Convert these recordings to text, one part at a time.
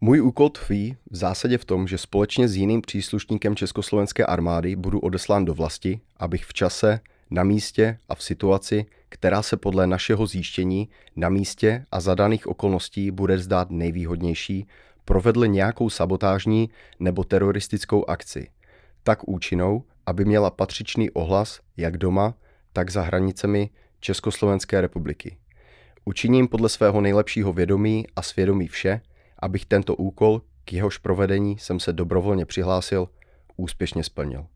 Můj úkol tkví v zásadě v tom, že společně s jiným příslušníkem Československé armády budu odeslán do vlasti, abych v čase, na místě a v situaci, která se podle našeho zjištění na místě a zadaných okolností bude zdát nejvýhodnější, provedl nějakou sabotážní nebo teroristickou akci, tak účinnou, aby měla patřičný ohlas jak doma, tak za hranicemi Československé republiky. Učiním podle svého nejlepšího vědomí a svědomí vše, abych tento úkol, k jehož provedení jsem se dobrovolně přihlásil, úspěšně splnil.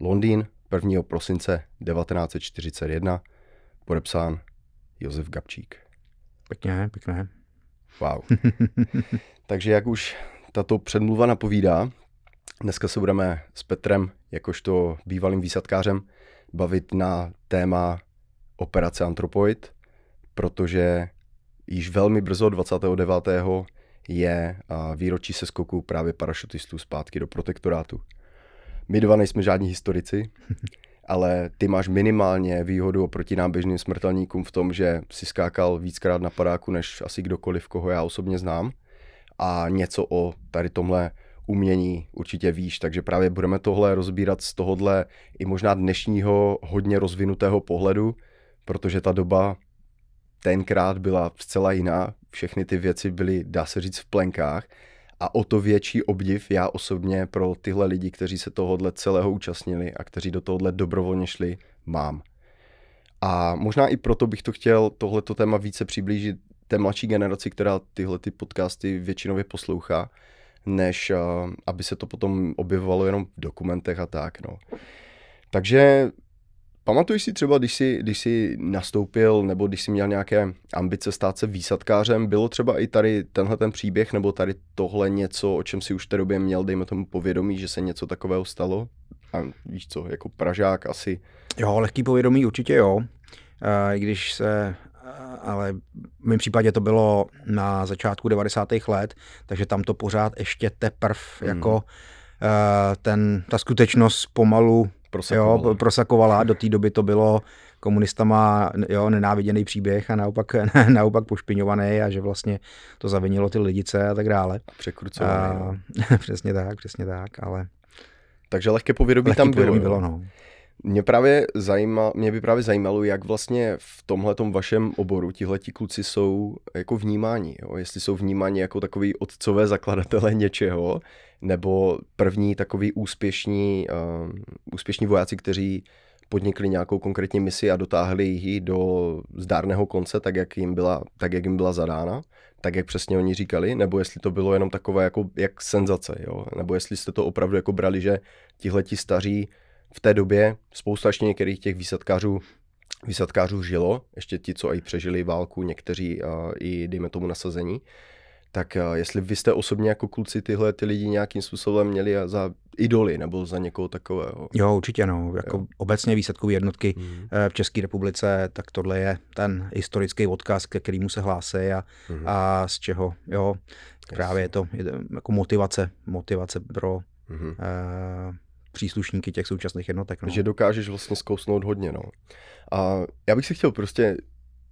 Londýn, 1. prosince 1941, podepsán Josef Gabčík. Pěkné, pěkné. Wow. Takže jak už tato předmluva napovídá, dneska se budeme s Petrem, jakožto bývalým výsadkářem, bavit na téma operace Antropoid, protože již velmi brzo 29 je výročí se skoku právě parašutistů zpátky do protektorátu. My dva nejsme žádní historici, ale ty máš minimálně výhodu oproti nám běžným smrtelníkům v tom, že si skákal víckrát na padáku než asi kdokoliv, koho já osobně znám a něco o tady tomhle umění určitě víš, takže právě budeme tohle rozbírat z tohohle i možná dnešního hodně rozvinutého pohledu, protože ta doba tenkrát byla zcela jiná. Všechny ty věci byly, dá se říct, v plenkách. A o to větší obdiv já osobně pro tyhle lidi, kteří se tohohle celého účastnili a kteří do tohohle dobrovolně šli, mám. A možná i proto bych to chtěl tohleto téma více přiblížit té mladší generaci, která tyhle ty podcasty většinově poslouchá, než eh, aby se to potom objevovalo jenom v dokumentech a tak. No. Takže Pamatuješ si třeba, když jsi, když jsi nastoupil nebo když jsi měl nějaké ambice stát se výsadkářem, bylo třeba i tady tenhle ten příběh nebo tady tohle něco, o čem si už v té době měl, dejme tomu povědomí, že se něco takového stalo? A víš co, jako Pražák asi. Jo, lehký povědomí určitě jo, eh, i když se eh, ale v mém případě to bylo na začátku 90. let, takže tam to pořád ještě teprv hmm. jako eh, ten, ta skutečnost pomalu Prosakovala. Jo, prosakovala. Do té doby to bylo komunistama jo, nenáviděný příběh a naopak, naopak pošpiňovaný a že vlastně to zavinilo ty lidice a tak dále. A překrucovaný. A, no. přesně tak, přesně tak, ale... Takže lehké povědomí lehké tam povědomí bylo. bylo no. no. Mě, právě zajíma, mě by právě zajímalo, jak vlastně v tomhle vašem oboru tihleti kluci jsou jako vnímáni. Jo? Jestli jsou vnímáni jako takový otcové zakladatele něčeho, nebo první takový úspěšní, uh, úspěšní vojáci, kteří podnikli nějakou konkrétní misi a dotáhli ji do zdárného konce, tak jak jim byla, tak jak jim byla zadána, tak jak přesně oni říkali, nebo jestli to bylo jenom takové jako jak senzace, jo? nebo jestli jste to opravdu jako brali, že tihleti staří v té době spousta ještě některých těch výsadkářů výsadkářů žilo, ještě ti, co i přežili válku, někteří uh, i, dejme tomu, nasazení, tak eh, jestli vy jste osobně jako kluci tyhle ty lidi nějakým způsobem měli za idoly nebo za někoho takového? Jo, určitě no. Jako jo. obecně výsledkové jednotky mm. v České republice, tak tohle je ten historický odkaz, ke kterému se hlásí a, mm. a z čeho, jo, právě je to je jako motivace, motivace pro mm. uh, příslušníky těch současných jednotek. No. Že dokážeš vlastně zkousnout hodně, no. A já bych si chtěl prostě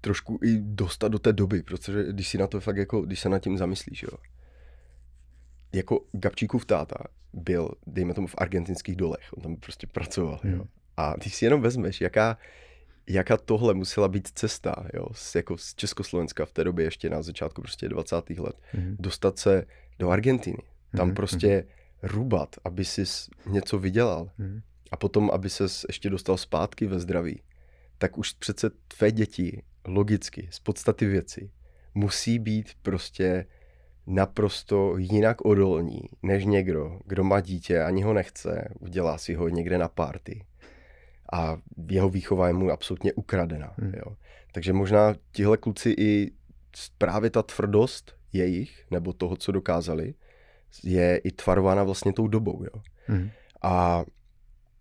trošku i dostat do té doby, protože když si na to fakt jako, když se nad tím zamyslíš, jo. Jako Gabčíkův táta byl, dejme tomu, v argentinských dolech, on tam prostě pracoval, jo. Hmm. A když si jenom vezmeš, jaká, jaká tohle musela být cesta, jo, z, jako z Československa v té době ještě na začátku prostě 20. let, mm-hmm. dostat se do Argentiny, tam mm-hmm. prostě hmm. rubat, aby si něco vydělal mm-hmm. a potom, aby se ještě dostal zpátky ve zdraví tak už přece tvé děti logicky, z podstaty věci, musí být prostě naprosto jinak odolní než někdo, kdo má dítě, ani ho nechce, udělá si ho někde na párty a jeho výchova je mu absolutně ukradena. Hmm. Jo. Takže možná tihle kluci i právě ta tvrdost jejich, nebo toho, co dokázali, je i tvarována vlastně tou dobou. Jo. Hmm. A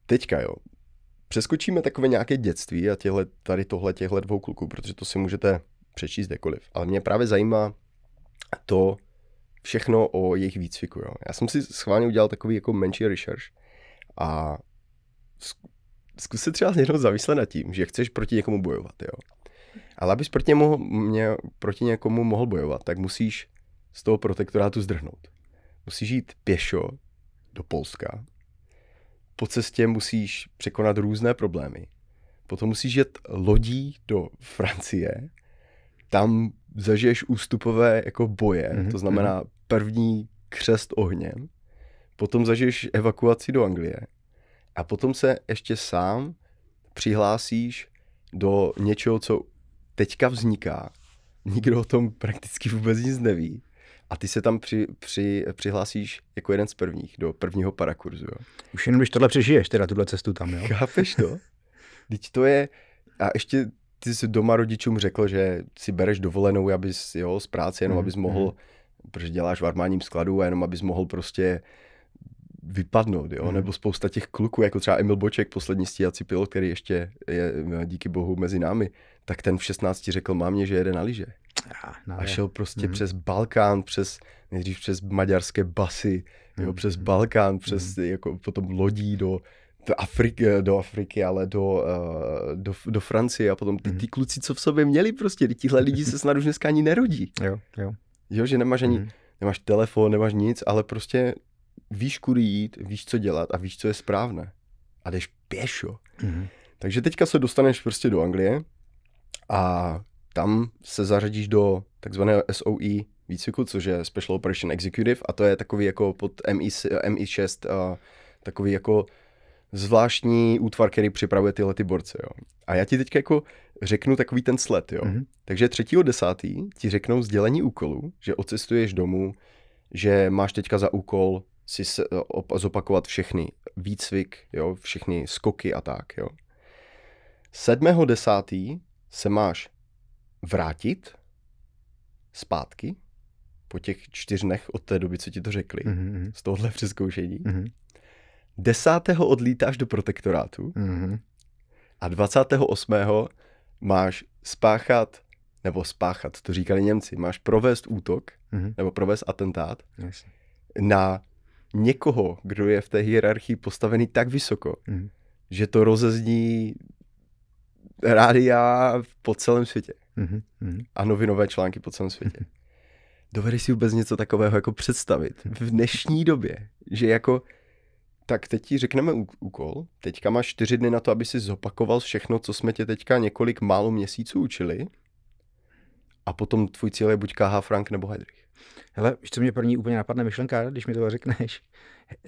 teďka, jo, přeskočíme takové nějaké dětství a těhle, tady tohle těchhle dvou kluků, protože to si můžete přečíst kdekoliv. Ale mě právě zajímá to všechno o jejich výcviku. Jo. Já jsem si schválně udělal takový jako menší research a zkus se třeba někdo zamyslet nad tím, že chceš proti někomu bojovat. Jo. Ale abys proti němu, mě, proti někomu mohl bojovat, tak musíš z toho protektorátu zdrhnout. Musíš jít pěšo do Polska, po cestě musíš překonat různé problémy. Potom musíš jet lodí do Francie, tam zažiješ ústupové jako boje, mm-hmm. to znamená mhm. první křest ohněm, potom zažiješ evakuaci do Anglie a potom se ještě sám přihlásíš do něčeho, co teďka vzniká. Nikdo o tom prakticky vůbec nic neví. A ty se tam při, při, přihlásíš jako jeden z prvních do prvního parakurzu. Jo. Už jenom když tohle přežiješ, teda tuhle cestu tam, jo? Chápeš to? Teď to je... A ještě ty jsi doma rodičům řekl, že si bereš dovolenou, abys, jo, z práce, jenom mm, abys mohl, mm. protože děláš v armádním skladu, a jenom abys mohl prostě vypadnout, jo? Mm. nebo spousta těch kluků, jako třeba Emil Boček, poslední stíhací pilot, který ještě je díky bohu mezi námi, tak ten v 16 řekl mámě, že jede na lyže. A šel prostě hmm. přes Balkán, přes nejdřív přes maďarské basy, hmm. jo, mhm, přes mhm. Balkán, hmm. přes mhm. jako potom lodí do, do Afriky, do Afriky, ale do, uh, do, do Francie a potom ty, ty kluci, co v sobě měli prostě, tyhle lidi se snad už dneska ani nerodí. Jo, jo. Jo, že nemáš ani, mm. nemáš telefon, nemáš nic, ale prostě víš, kudy jít, víš, co dělat a víš, co je správné. A jdeš pěšo. Mm. Takže teďka se dostaneš prostě do Anglie a tam se zařadíš do takzvaného SOE výcviku, což je Special Operation Executive a to je takový jako pod MI, MI6 a takový jako zvláštní útvar, který připravuje tyhle ty borce. Jo. A já ti teď jako řeknu takový ten sled. Jo. Mm-hmm. Takže 3.10. ti řeknou sdělení úkolu, že odcestuješ domů, že máš teďka za úkol si eh, zopakovat všechny výcvik, jo, všechny skoky a tak. Jo. 7.10. se máš vrátit zpátky po těch čtyřnech od té doby, co ti to řekli, mm-hmm. z tohohle přeskoušení. Mm-hmm. Desátého odlítáš do protektorátu mm-hmm. a 28. máš spáchat, nebo spáchat, to říkali Němci, máš provést útok, mm-hmm. nebo provést atentát yes. na někoho, kdo je v té hierarchii postavený tak vysoko, mm-hmm. že to rozezní rádia po celém světě. Mm-hmm, mm-hmm. A novinové články po celém světě. Mm-hmm. Dovedeš si vůbec něco takového jako představit v dnešní době, že jako tak teď ti řekneme úkol. Teďka máš čtyři dny na to, aby si zopakoval všechno, co jsme tě teďka několik málo měsíců učili. A potom tvůj cíl je buď KH Frank nebo Heidrich. Hele, co mě první úplně napadne myšlenka, když mi to řekneš?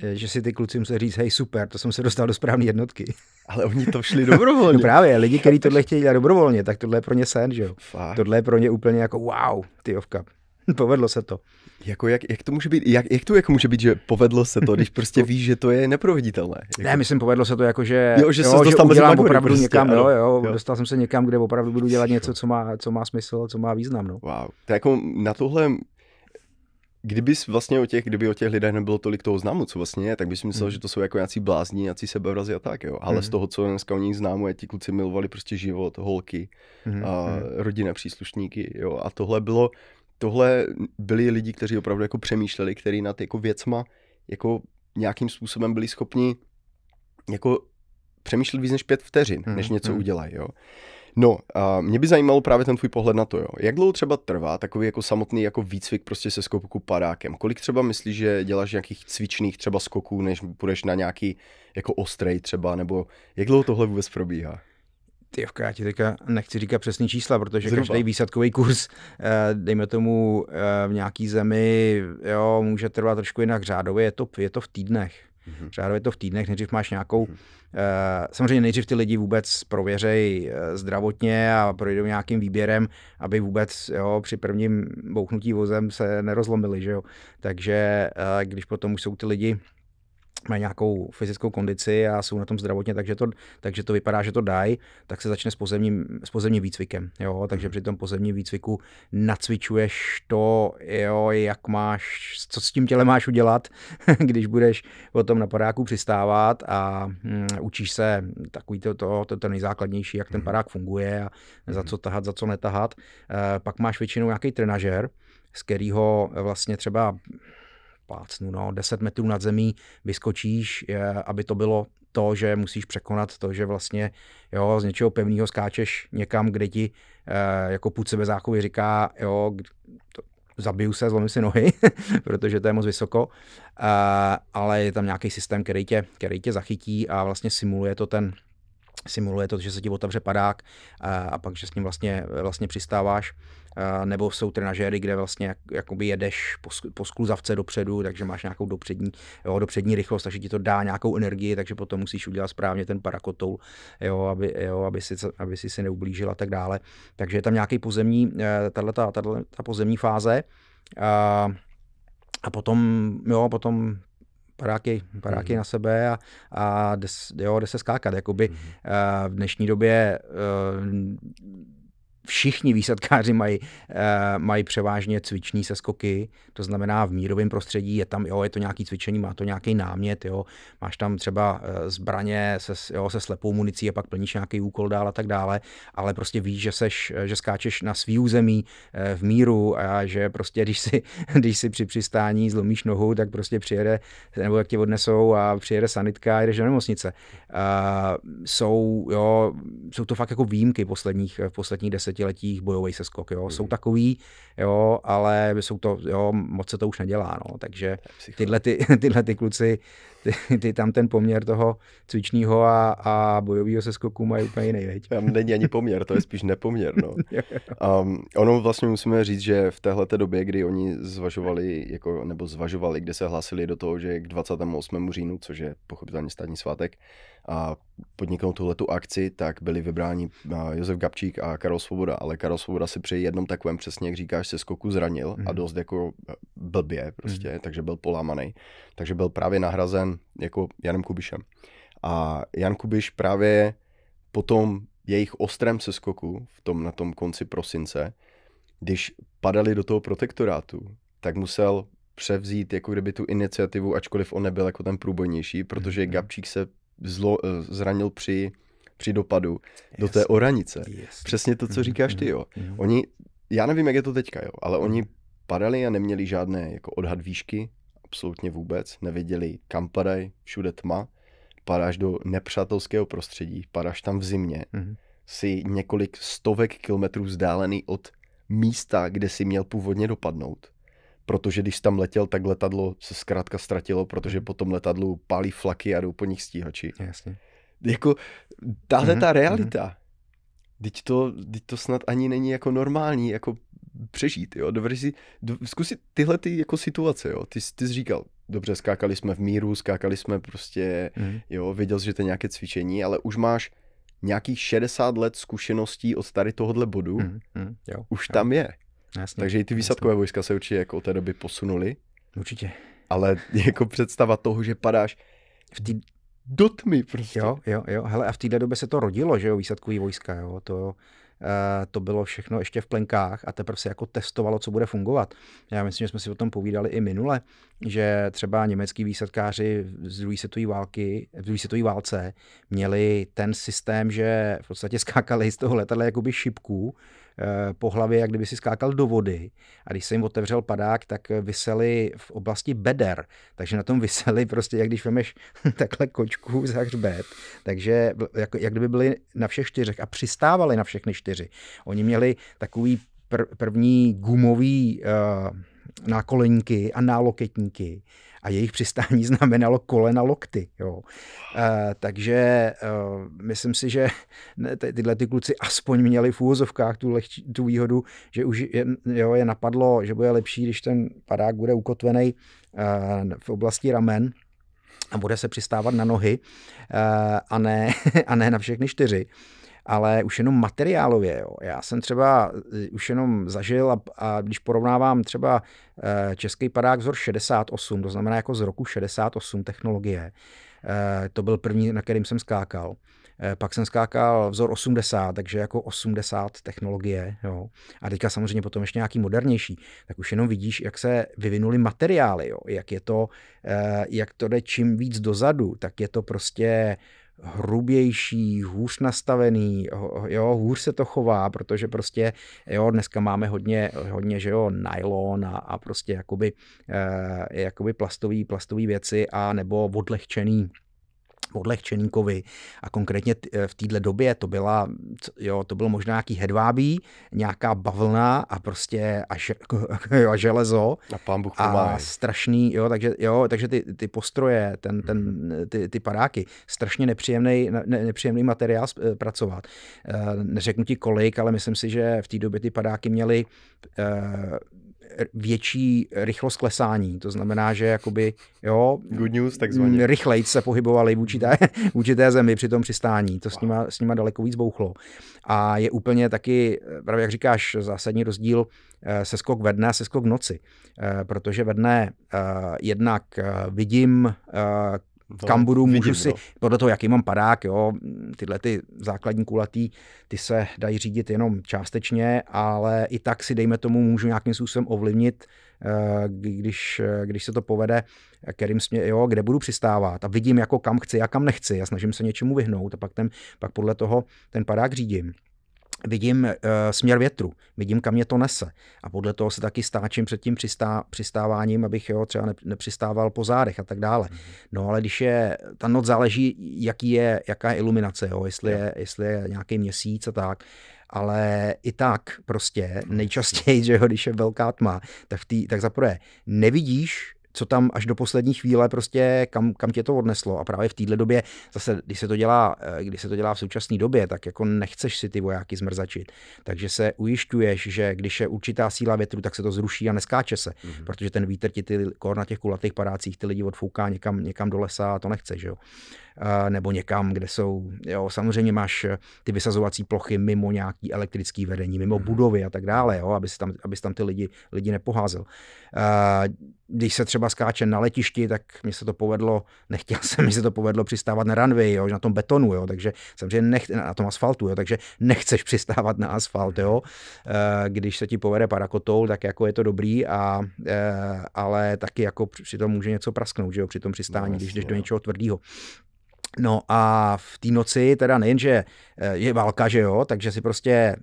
Eh, že si ty kluci museli říct, hej, super, to jsem se dostal do správné jednotky. Ale oni to šli dobrovolně. no právě, lidi, kteří tohle chtějí dělat dobrovolně, tak tohle je pro ně sen, že jo. Fakt. Tohle je pro ně úplně jako wow, ty ovka. Povedlo se to. Jako jak, jak, to může být, jak, jak to jako může být, že povedlo se to, když prostě víš, že to je neproveditelné? Jako... Ne, myslím, povedlo se to jako, že, jo, že, jo, se že dostal udělám magory, opravdu prostě, někam, jo, jo, jo, dostal jsem se někam, kde opravdu budu dělat něco, co má, co má smysl, co má význam. No. Wow, to jako na tohle kdyby vlastně o těch, kdyby o těch lidech nebylo tolik toho známu, co vlastně je, tak bys myslel, mm. že to jsou jako nějací blázni, nějací sebevrazy a tak, jo. Ale mm. z hmm. toho, co dneska o nich známu, je ti kluci milovali prostě život, holky, mm. a hmm. rodinné příslušníky, jo. A tohle bylo, tohle byli lidi, kteří opravdu jako přemýšleli, kteří nad jako věcma jako nějakým způsobem byli schopni jako přemýšlet víc než pět vteřin, mm. než hmm, něco mm. udělají, jo. No, a mě by zajímalo právě ten tvůj pohled na to, jo. Jak dlouho třeba trvá takový jako samotný jako výcvik prostě se skoku padákem? Kolik třeba myslíš, že děláš nějakých cvičných třeba skoků, než půjdeš na nějaký jako ostrej třeba, nebo jak dlouho tohle vůbec probíhá? Ty já ti teďka nechci říkat přesný čísla, protože Zhruba. každý výsadkový kurz, eh, dejme tomu eh, v nějaký zemi, jo, může trvat trošku jinak řádově, je to, je to v týdnech. Mm-hmm. Řádově to v týdnech, nejdřív máš nějakou, mm-hmm. uh, samozřejmě nejdřív ty lidi vůbec prověřej uh, zdravotně a projdou nějakým výběrem, aby vůbec jo, při prvním bouchnutí vozem se nerozlomili, že jo. Takže uh, když potom už jsou ty lidi mají nějakou fyzickou kondici a jsou na tom zdravotně, takže to, takže to vypadá, že to dají, tak se začne s pozemním, s pozemním výcvikem. Jo? Takže mhm. při tom pozemním výcviku nacvičuješ to, jo, jak máš, co s tím tělem máš udělat, když budeš o tom na paráku přistávat a mm, učíš se takový to, to, to, to nejzákladnější, jak ten mhm. padák funguje a za mhm. co tahat, za co netahat. E, pak máš většinou nějaký trenažer, z kterého eh, vlastně třeba plácnu, no, 10 metrů nad zemí vyskočíš, eh, aby to bylo to, že musíš překonat to, že vlastně jo, z něčeho pevného skáčeš někam, kde ti eh, jako půd sebe záchovy říká, jo, to, zabiju se, zlomím si nohy, protože to je moc vysoko, eh, ale je tam nějaký systém, který tě, který tě zachytí a vlastně simuluje to ten, simuluje to, že se ti otevře padák a, a pak, že s ním vlastně, vlastně přistáváš. A nebo jsou trenažéry, kde vlastně jak, jakoby jedeš po, po skluzavce dopředu, takže máš nějakou dopřední, jo, dopřední rychlost, takže ti to dá nějakou energii, takže potom musíš udělat správně ten parakotoul, jo, aby, jo, aby, si, aby si si neublížil a tak dále. Takže je tam nějaký pozemní, tato, tato, tato, ta pozemní fáze. A, a potom, jo, potom padáky, padáky mm-hmm. na sebe a, a jde, jo, jde se skákat. Jakoby mm-hmm. uh, v dnešní době uh, všichni výsadkáři mají, eh, mají převážně cviční seskoky, to znamená v mírovém prostředí je tam, jo, je to nějaký cvičení, má to nějaký námět, jo, máš tam třeba eh, zbraně se, jo, se slepou municí a pak plníš nějaký úkol dál a tak dále, ale prostě víš, že, seš, eh, že skáčeš na svý území v míru a že prostě když si, když si při přistání zlomíš nohu, tak prostě přijede, nebo jak tě odnesou a přijede sanitka a jdeš do nemocnice. Uh, jsou, jo, jsou to fakt jako výjimky posledních, posledních deset desetiletích bojový seskok. Jo. Mm. Jsou mhm. takový, jo, ale jsou to, jo, moc se to už nedělá. No. Takže tyhle ty, tyhle ty kluci, ty, ty, tam ten poměr toho cvičního a, a bojového seskoku mají úplně jiný. Veď? Tam není ani poměr, to je spíš nepoměr. No. A ono vlastně musíme říct, že v téhle době, kdy oni zvažovali, jako, nebo zvažovali, kde se hlásili do toho, že k 28. říjnu, což je pochopitelně státní svátek, a podniknout tuhletu akci, tak byli vybráni eh, Josef Gabčík a Karol Svoboda, ale Karol Svoboda si při jednom takovém přesně, jak říkáš, se skoku zranil mm. a mhm. dost jako eh, blbě prostě, mm. takže byl polámaný. Takže byl právě nahrazen jako Janem Kubišem. A Jan Kubiš právě potom jejich ostrém seskoku v tom, na tom konci prosince, když padali do toho protektorátu, tak musel převzít jako kdyby tu iniciativu, ačkoliv on nebyl jako ten průbojnější, protože mhm. Gabčík se zlo, eh, zranil při, při dopadu yes. do té oranice. Yes. Přesně to, co mhm, říkáš ty, mhm, jo. Mhm. Oni, já nevím, jak je to teďka, jo, ale oni padali a neměli žádné jako odhad výšky, absolutně vůbec, nevěděli, kam padají, všude tma, padáš do nepřátelského prostředí, padáš tam v zimě, mm-hmm. si několik stovek kilometrů vzdálený od místa, kde si měl původně dopadnout protože když tam letěl, tak letadlo se zkrátka ztratilo, protože po tom letadlu pálí flaky a jdou po nich stíhači. Jasně. Jako tahle mm-hmm, ta mhm. realita, mm-hmm. teď to, teď to snad ani není jako normální, jako přežít, jo, dobře si, do, zkusit tyhle ty jako situace, jo, ty, ty jsi říkal, dobře, skákali jsme v míru, skákali jsme prostě, mm-hmm. jo, věděl jsi, že to je nějaké cvičení, ale už máš nějakých 60 let zkušeností od tady tohohle bodu, mm-hmm, jo, už jo. tam je. Jasně, Takže i ty výsadkové jasně. vojska se určitě jako od té doby posunuly. Určitě. Ale jako představa toho, že padáš v tý... do tmy prostě. Jo, jo, jo. Hele, a v téhle době se to rodilo, že jo, výsadkový vojska, jo. To, uh, to bylo všechno ještě v plenkách a teprve se jako testovalo, co bude fungovat. Já myslím, že jsme si o tom povídali i minule, že třeba německý výsadkáři z druhé světové války, v druhé světové válce měli ten systém, že v podstatě skákali z toho letadla jakoby šipků, Eh, po hlavě, jak kdyby si skákal do vody. A když se jim otevřel padák, tak eh, vysely v oblasti beder. Takže na tom vysely prostě, jak když vemeš takhle kočku za hřbet. Takže jak, jak kdyby byli na všech čtyřech a přistávali na všechny čtyři. Oni měli takový pr- první gumový uh, nákoleníky a náloketníky a jejich přistání znamenalo kolena lokty. Jo. E, takže e, myslím si, že ty, tyhle ty kluci aspoň měli v úvozovkách tu, lehčí, tu výhodu, že už je, jo, je napadlo, že bude lepší, když ten padák bude ukotvený e, v oblasti ramen, a bude se přistávat na nohy a ne, a ne na všechny čtyři ale už jenom materiálově. Jo. Já jsem třeba eh, už jenom zažil, a, a když porovnávám třeba eh, český padák vzor 68, to znamená jako z roku 68 technologie, eh, to byl první, na kterým jsem skákal. Pak jsem skákal vzor 80, takže jako 80 technologie. Jo. A teďka samozřejmě potom ještě nějaký modernější. Tak už jenom vidíš, jak se vyvinuly materiály, jo. Jak, je to, jak to jde čím víc dozadu, tak je to prostě hrubější, hůř nastavený, jo, hůř se to chová, protože prostě, jo, dneska máme hodně, hodně že jo, nylon a, a prostě jakoby, eh, jakoby plastový, plastový věci a nebo odlehčený kovy a konkrétně eh, v téhle době to, byla, jo, to bylo možná nějaký hedvábí, nějaká bavlna a prostě a, že, jo, a železo. A pán Bůh a strašný, jo, takže, jo, takže ty, ty postroje, ten, mhm. ten, ty, ty padáky, strašně nepříjemný, ne, nepříjemný materiál eh, pracovat. Eh, neřeknu ti kolik, ale myslím si, že v té době ty padáky měly větší rychlost klesání. To znamená, že jakoby, jo, Good news, mm, rychleji se pohybovali v určité, v určité zemi při tom přistání. To wow. s, nima, s nima daleko víc bouchlo. A je úplně taky, právě jak říkáš, zásadní rozdíl eh, se skok ve dne a se skok v noci. Eh, protože ve dne eh, jednak vidím no, kam budu, můžu vidím, si, no. podle toho, jaký mám padák, jo, tyhle ty základní kulatý, ty se dají řídit jenom částečně, ale i tak si, dejme tomu, můžu nějakým způsobem ovlivnit, eh, když, eh, když se to povede, kterým smě, jo, kde budu přistávat a vidím, jako kam chci a kam nechci a snažím se něčemu vyhnout a pak, ten, pak podle toho ten padák řídím vidím uh, směr větru, vidím, kam mě to nese. A podle toho se taky stáčím před tím přistá, přistáváním, abych jo, třeba nepřistával po zádech a tak dále. Mhm. No ale když je, ta noc záleží, jaký je, jaká je iluminace, jo, jestli, je, jestli je nějaký měsíc a tak, ale i tak prostě mhm. nejčastěji, že jo, když je velká tma, tak, tý, tak zaprvé nevidíš co tam až do poslední chvíle prostě kam, kam tě to odneslo. A právě v téhle době, zase, když se, to dělá, eh, když se to dělá v současné době, tak jako nechceš si ty vojáky zmrzačit. Takže se ujišťuješ, že když je určitá síla větru, tak se to zruší a neskáče se, mm-hmm. protože ten vítr ti ty kor na těch kulatých parácích ty lidi odfouká někam, někam do lesa a to nechce, že jo nebo někam, kde jsou, jo, samozřejmě máš eh, ty vysazovací plochy mimo nějaký elektrický vedení, mimo mhm. budovy a tak dále, jo, aby si tam, aby si tam ty lidi, lidi nepoházel. Když se třeba skáče na letišti, tak mi se to povedlo, nechtěl jsem, mi se to povedlo přistávat na runway, jo, na tom betonu, jo, takže samozřejmě nech, na tom asfaltu, jo, takže nechceš přistávat na asfalt, jo. Když se ti povede parakotou, tak jako je to dobrý, a, e, ale taky jako při tom může něco prasknout, že jo, při tom přistání, no, když jdeš do něčeho tvrdého. No a v té noci teda nejenže Eh, je válka, že jo, takže si prostě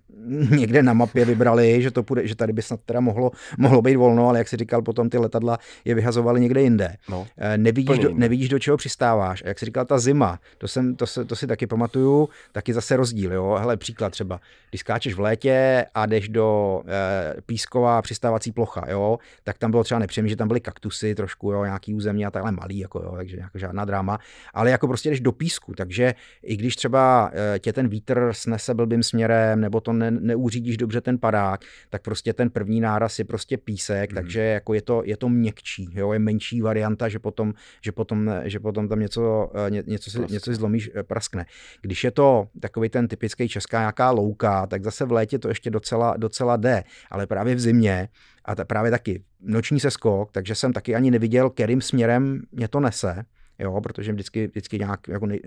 někde na mapě vybrali, že to půjde, že tady by snad teda mohlo, mohlo být volno, ale jak si říkal, potom ty letadla je vyhazovaly někde jinde. No, eh, nevidíš, do, nevidíš, do čeho přistáváš. A jak si říkal, ta zima, to, jsem, to, se, to si taky pamatuju, taky zase rozdíl, jo. Hele, příklad třeba, když skáčeš v létě a jdeš do e, eh, písková přistávací plocha, jo, tak tam bylo třeba nepříjemné, že tam byly kaktusy trošku, jo, nějaký území a takhle malý, jako jo, takže žádná dráma, ale jako prostě jdeš do písku, takže i když třeba eh, tě ten ten vítr snese blbým směrem, nebo to ne, neuřídíš dobře ten padák, tak prostě ten první náraz je prostě písek, mm-hmm. takže jako je to, je to měkčí, jo, je menší varianta, že potom, že potom, že potom tam něco, eh, ně, něco, si, něco si zlomíš, eh, praskne. Když je to takový ten typický česká nějaká louka, tak zase v létě to ještě docela, docela jde, ale právě v zimě a ta, právě taky noční seskok, takže jsem taky ani neviděl, kterým směrem mě to nese jo, protože vždycky, vždycky nějak, jako nej,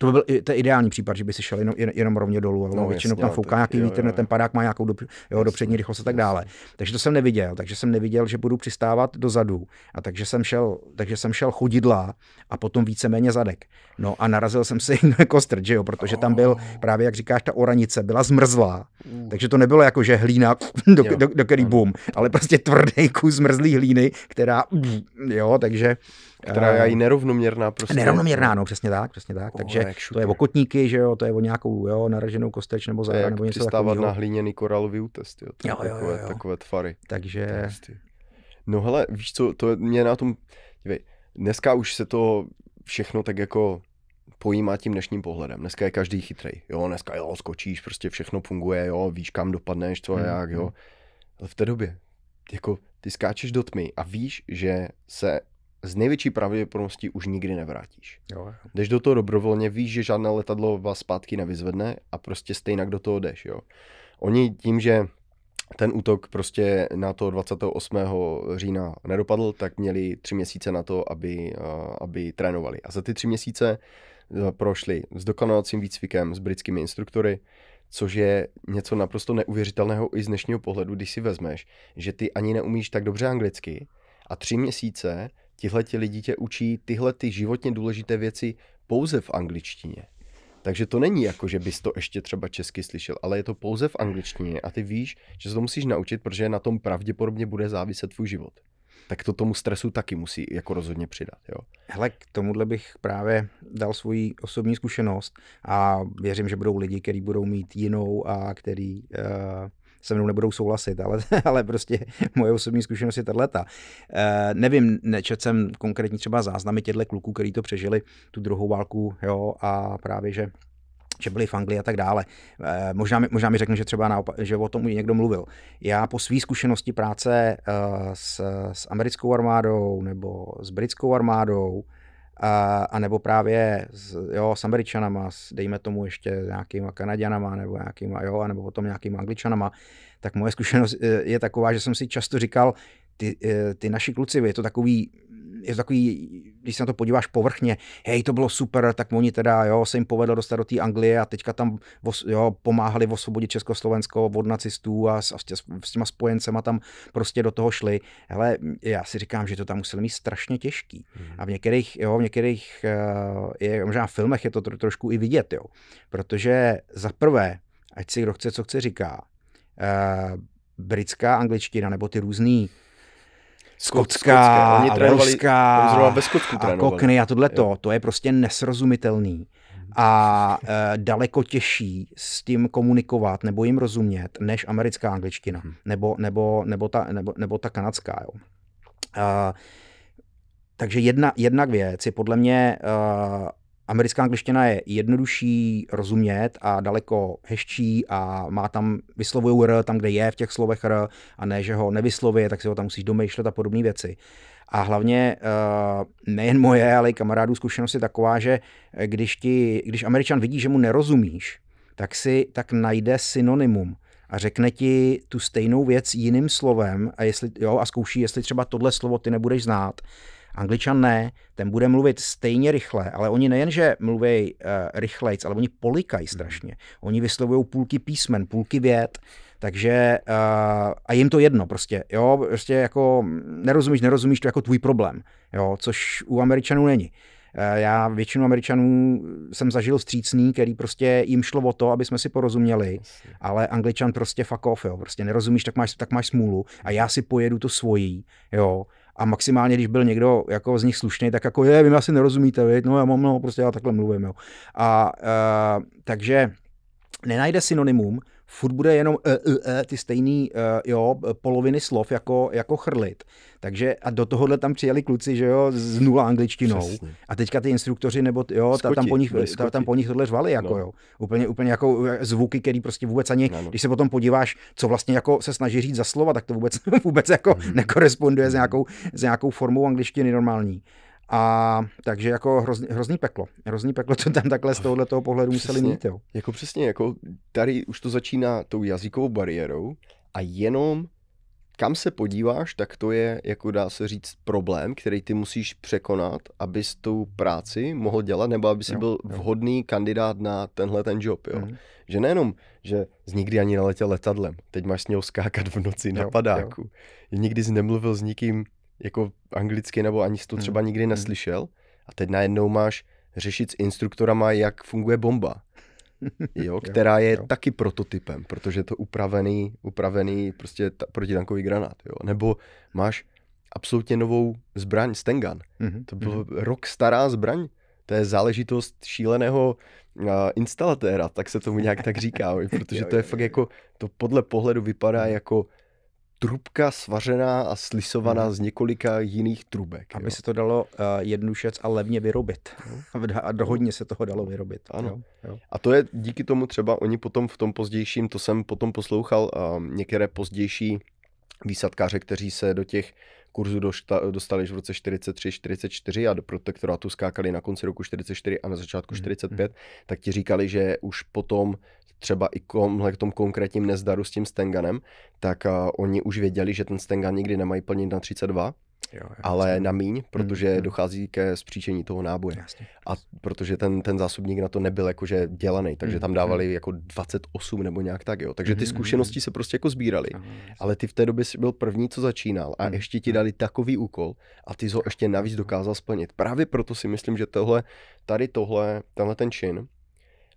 to by byl to ideální případ, že by si šel jenom, jenom rovně dolů, No, no, většinou jasně, tam fouká nějaký jo, vítr, jo, ten padák má nějakou do, jo, do přední rychlost a tak dále. Takže to jsem neviděl, takže jsem neviděl, že budu přistávat dozadu. A takže jsem šel, takže jsem šel chodidla a potom víceméně zadek. No a narazil jsem si na kostr, že jo, protože tam byl oh. právě, jak říkáš, ta oranice byla zmrzlá. Uh. Takže to nebylo jako, že hlína, do, do, do, do který bum, ale prostě tvrdý kus zmrzlý hlíny, která, jo, takže která je i nerovnoměrná prostě. Nerovnoměrná, no, přesně tak, přesně tak. Oh, Takže to je o kotníky, že jo, to je o nějakou jo, naraženou kosteč nebo záda, nebo něco takového. na hliněný koralový útest, jo, jo, jo, takové, jo, jo. takové tvary. Takže... No hele, víš co, to je mě na tom, dívej, dneska už se to všechno tak jako pojímá tím dnešním pohledem. Dneska je každý chytrej, jo, dneska jo, skočíš, prostě všechno funguje, jo, víš kam dopadneš, co a hmm. jak, jo. Hmm. Ale v té době, jako ty skáčeš do tmy a víš, že se z největší pravděpodobností už nikdy nevrátíš. Jo. Jdeš do toho dobrovolně, víš, že žádné letadlo vás zpátky nevyzvedne a prostě stejnak do toho jdeš. Jo. Oni tím, že ten útok prostě na to 28. října nedopadl, tak měli tři měsíce na to, aby, eh, aby trénovali. A za ty tři měsíce eh, prošli s dokonalacím výcvikem s britskými instruktory, což je něco naprosto neuvěřitelného i z dnešního pohledu, když si vezmeš, že ty ani neumíš tak dobře anglicky a tři měsíce tihleti lidi tě učí tyhle ty životně důležité věci pouze v angličtině. Takže to není jako, že bys to ještě třeba česky slyšel, ale je to pouze v angličtině a ty víš, že se to musíš naučit, protože na tom pravděpodobně bude záviset tvůj život. Tak to tomu stresu taky musí jako rozhodně přidat. Jo? Hele, k tomuhle bych právě dal svoji osobní zkušenost a věřím, že budou lidi, kteří budou mít jinou a který uh eh, se mnou nebudou souhlasit, ale, ale prostě moje osobní zkušenost je tato. E, eh, nevím, nečet jsem konkrétní třeba záznamy těchto kluků, kteří to přežili, tu druhou válku, jo, a právě, že že byli v Anglii a tak dále. Eh, možná, mi, možná mi řekne, že třeba naopak, že o tom někdo mluvil. Já po své zkušenosti práce eh, s, s americkou armádou nebo s britskou armádou, a, a nebo právě s, jo, s Američanama, s, dejme tomu ještě nějakýma Kanaděnama nebo nějakýma, jo, a nebo potom nějakýma Angličanama, tak moje zkušenost eh, je taková, že jsem si často říkal, ty, eh, ty naši kluci, je to takový je takový, když se na to podíváš povrchně, hej, to bylo super, tak oni teda, jo, se jim povedlo dostat do té Anglie a teďka tam jo, pomáhali osvobodit Československo od nacistů a s, a s těma spojencema tam prostě do toho šli. Hele, já si říkám, že to tam museli mít strašně těžký. Mm-hmm. A v některých, jo, v některých eh, je, možná v filmech je to tro, trošku i vidět, jo. Protože za prvé, ať si kdo chce, co chce, říká, eh, britská angličtina nebo ty různý Skotská, Skotská Velská ve a Kokny a tohleto, to, to je prostě nesrozumitelný a e, daleko těžší s tím komunikovat nebo jim rozumět, než americká angličtina hmm. nebo, nebo, nebo, ta, nebo, nebo ta kanadská. Jo. E, takže jedna, jedna věc je podle mě e, Americká angličtina je jednodušší rozumět a daleko hezčí a má tam, vyslovují r tam, kde je v těch slovech r a ne, že ho nevyslovuje, tak si ho tam musíš domýšlet a podobné věci. A hlavně eh, nejen moje, ale i kamarádů zkušenost je taková, že když, ti, když Američan vidí, že mu nerozumíš, tak si tak najde synonymum a řekne ti tu stejnou věc jiným slovem a, jestli, jo, a zkouší, jestli třeba tohle slovo ty nebudeš znát Angličan ne, ten bude mluvit stejně rychle, ale oni nejenže mluví uh, eh, rychlejc, ale oni polikají hmm. strašně. Oni vyslovují půlky písmen, půlky vět, takže uh, a jim to jedno prostě, jo, prostě jako nerozumíš, nerozumíš, to jako tvůj problém, jo, což u Američanů není. Eh, já většinu Američanů jsem zažil vstřícný, který prostě jim šlo o to, aby jsme si porozuměli, ale Angličan prostě fuck off, jo. prostě nerozumíš, tak máš, tak máš smůlu a já si pojedu to svojí, jo a maximálně, když byl někdo jako z nich slušný, tak jako je, vy mi asi nerozumíte, vy? no já mám, no prostě já takhle mluvím, jo. A, uh, takže nenajde synonymum, furt bude jenom e, e, e, ty stejný e, jo, poloviny slov jako, jako chrlit. Takže a do tohohle tam přijeli kluci, že jo, z nula angličtinou. Přesně. A teďka ty instruktoři, nebo jo, ta, tam, po nich, ta, tam po nich tohle řvali, jako no. jo. Úplně, úplně jako zvuky, který prostě vůbec ani, no, no. když se potom podíváš, co vlastně jako se snaží říct za slova, tak to vůbec, vůbec jako mm. nekoresponduje s nějakou, s nějakou formou angličtiny normální. A takže jako hrozný, hrozný peklo. Hrozný peklo, co tam takhle z tohohle toho pohledu přesně, museli mít. Jo. Jako přesně, jako tady už to začíná tou jazykovou bariérou a jenom kam se podíváš, tak to je, jako dá se říct, problém, který ty musíš překonat, abys tu práci mohl dělat, nebo aby si byl jo. vhodný kandidát na tenhle ten job. Jo? Mm. Že nejenom, že z nikdy ani neletěl letadlem, teď máš s něho skákat v noci jo, na padáku, jo. nikdy jsi nemluvil s nikým jako anglicky nebo ani to třeba hmm. nikdy hmm. neslyšel a teď najednou máš řešit s instruktorama, jak funguje bomba, jo, která je jo. taky prototypem, protože je to upravený, upravený prostě ta, protitankový granát, jo. nebo máš absolutně novou zbraň, Stengan, mm-hmm. to mhm. byl mm-hmm. rok stará zbraň, to je záležitost šíleného uh, instalatéra, tak se tomu nějak tak říká, protože to je fakt jako, to podle pohledu vypadá mhm. jako trubka svařená a slisovaná hmm. z několika jiných trubek. Aby jo. se to dalo uh, eh, jednušec a levně vyrobit. Mhm. a dohodně se toho dalo vyrobit. Ano. Jo. Jo. A to je díky tomu třeba oni potom v tom pozdějším, to jsem potom poslouchal uh, některé pozdější výsadkáře, kteří se do těch kurzů dostali v roce 43, 44 a do protektorátu skákali na konci roku 44 a na začátku 45, mhm, mm. tak ti říkali, že už potom třeba i komhle k tomu konkrétním nezdaru s tím Stenganem, tak uh, oni už věděli, že ten Stengan nikdy nemají plnit na 32, Jo, ale na míň, protože hmm, hmm, dochází ke zpříčení toho náboje. Jasně. A protože ten, ten zásobník na to nebyl jakože dělaný, takže hmm, tam dávali hmm. jako 28 nebo nějak tak, jo. Takže ty hmm, zkušenosti hmm. se prostě jako sbíraly. Ale ty v té době jsi byl první, co začínal a ještě ti dali takový úkol a ty jsi ho ještě navíc dokázal splnit. Právě proto si myslím, že tohle, tady tohle, tenhle ten čin,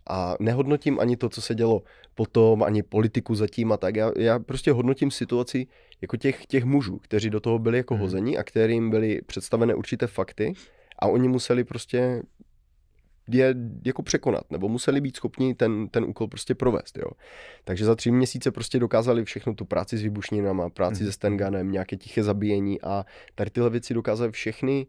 a nehodnotím ani to, co se dělo potom, ani politiku zatím a tak. Já, já prostě hodnotím situaci jako těch, těch mužů, kteří do toho byli jako mm. hození a kterým byly představené určité fakty a oni museli prostě je jako překonat, nebo museli být schopni ten, ten úkol prostě provést, jo. Takže za tři měsíce prostě dokázali všechno tu práci s vybušninama, práci mm. se Stenganem, nějaké tiché zabíjení a tady tyhle věci dokázali všechny,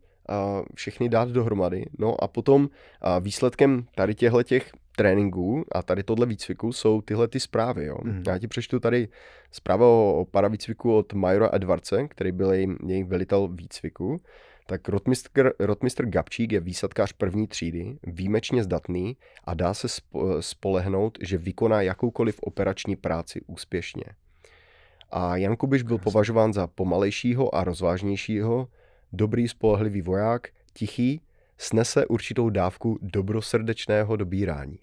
uh, všechny dát dohromady. No a potom uh, výsledkem tady těchto těch tréninku a tady tohle výcviku jsou tyhle ty zprávy. Jo. Mm. Já ti přečtu tady zprávu o, o paravýcviku od Majora Edvardce, který byl její velitel výcviku. Tak rotmistr, rotmistr Gabčík je výsadkář první třídy, výjimečně zdatný a dá se spolehnout, že vykoná jakoukoliv operační práci úspěšně. A Jan Kubiš byl považován za pomalejšího a rozvážnějšího, dobrý spolehlivý voják, tichý snese určitou dávku dobrosrdečného dobírání.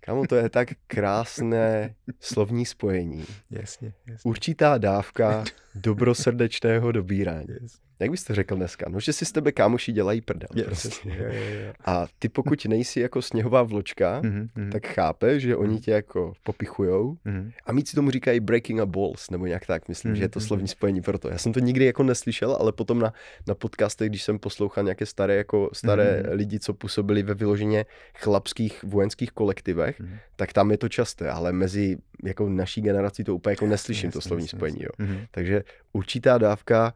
Kámo, to je tak krásné slovní spojení. Jasně, jasně. Určitá dávka dobrosrdečného dobírání. Yes jak bys to řekl dneska, no, že si s tebe kámoši dělají prdel. Yes. Prostě. Yeah, yeah, yeah. A ty pokud nejsi jako sněhová vločka, mm-hmm. tak chápe, že oni mhm. tě jako popichujou mm-hmm. a mít si tomu říkají breaking a balls, nebo nějak tak, myslím, mm-hmm. že je to mhm. slovní spojení pro to. Já jsem to nikdy jako neslyšel, ale potom na, na podcastech, když jsem poslouchal nějaké staré, jako staré mm-hmm. lidi, co působili ve vyloženě chlapských vojenských kolektivech, mm-hmm. tak tam je to časté, ale mezi jako naší generací to úplně jako neslyším, yes, to slovní yes, spojení. Jo. Mm-hmm. Takže určitá dávka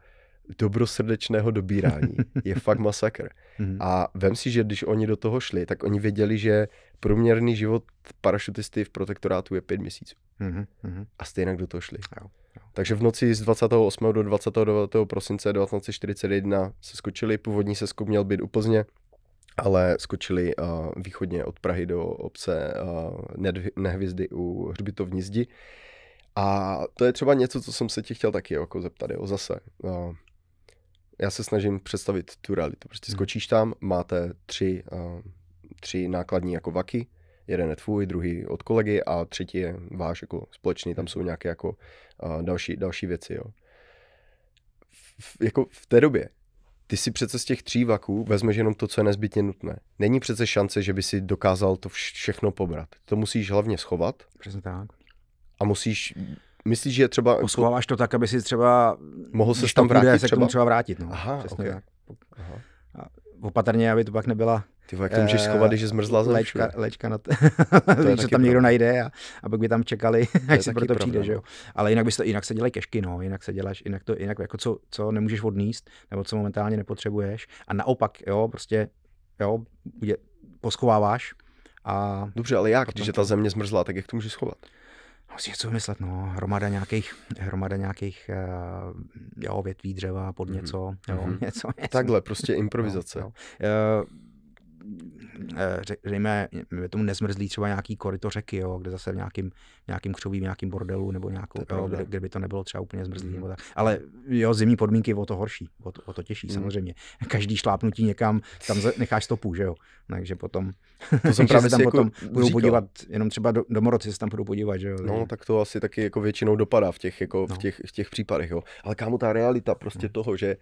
dobrosrdečného dobírání je fakt masakr. Mhm. A vem si, že když oni do toho šli, tak oni věděli, že průměrný život parašutisty v protektorátu je pět měsíců. Mhm, mhm. A stejně do toho šli. Takže v noci z 28. do 29. prosince 1941 se skočili, původní skup měl být u Plzně, ale skočili uh, východně od Prahy do obce uh, Nehvězdy u Hřbitovní zdi. A to je třeba něco, co jsem se ti chtěl taky jako zeptat, jo, zase. Uh, já se snažím představit tu realitu. Prostě mhm. skočíš tam, máte tři, uh, tři nákladní jako vaky, jeden je tvůj, druhý od kolegy a třetí je váš jako společný, tam mhm. jsou nějaké jako uh, další, další věci, jo. V, jako v té době ty si přece z těch tří vaků vezmeš jenom to, co je nezbytně nutné. Není přece šance, že by si dokázal to všechno pobrat. To musíš hlavně schovat. Přesně tak. A musíš Myslíš, že třeba... Jako- Schováváš to tak, aby si třeba... Mohl se tam vrátit třeba? se k tomu třeba vrátit. No. Aha, Přesně okay. tak. Aha. A opatrně, aby to pak nebyla... Ty jak to můžeš eh, schovat, když zmrzla za lečka, léčka, léčka na t- že tam někdo najde a, a pak by tam čekali, až se pro to přijde, že jo. No. Ale jinak, bys to, jinak se dělají kešky, no, jinak se děláš, jinak to, jinak jako co, co nemůžeš odníst, nebo co momentálně nepotřebuješ. A naopak, jo, prostě, jo, je, poschováváš a... Dobře, ale jak, když je ta země zmrzla, tak jak to můžeš schovat? musí něco vymyslet, no, hromada nějakých, hromada nějakých eh, jo, větví dřeva pod mhm. něco, mm-hmm. jo, mhm. něco, něco. Takhle, prostě improvizace. No, no. Uh, tomu nezmrzlí třeba nějaký korito řeky, jo, kde zase v nějakým nějakým křovým, nějakým bordelu nebo nějakou, to kde, kde, by to nebylo třeba úplně zmrzlý. Mm. Ale jo, zimní podmínky o to horší, o to, o to těžší mm. samozřejmě. Každý šlápnutí někam, tam necháš stopu, že jo. Takže potom, to jsem právě tam jako potom jako budou podívat, jenom třeba do, domorodci se tam budou podívat, že jo. No, tak to asi taky jako většinou dopadá v těch, jako no. v těch, v těch případech, jo. Ale kámo, ta realita prostě mm. toho, že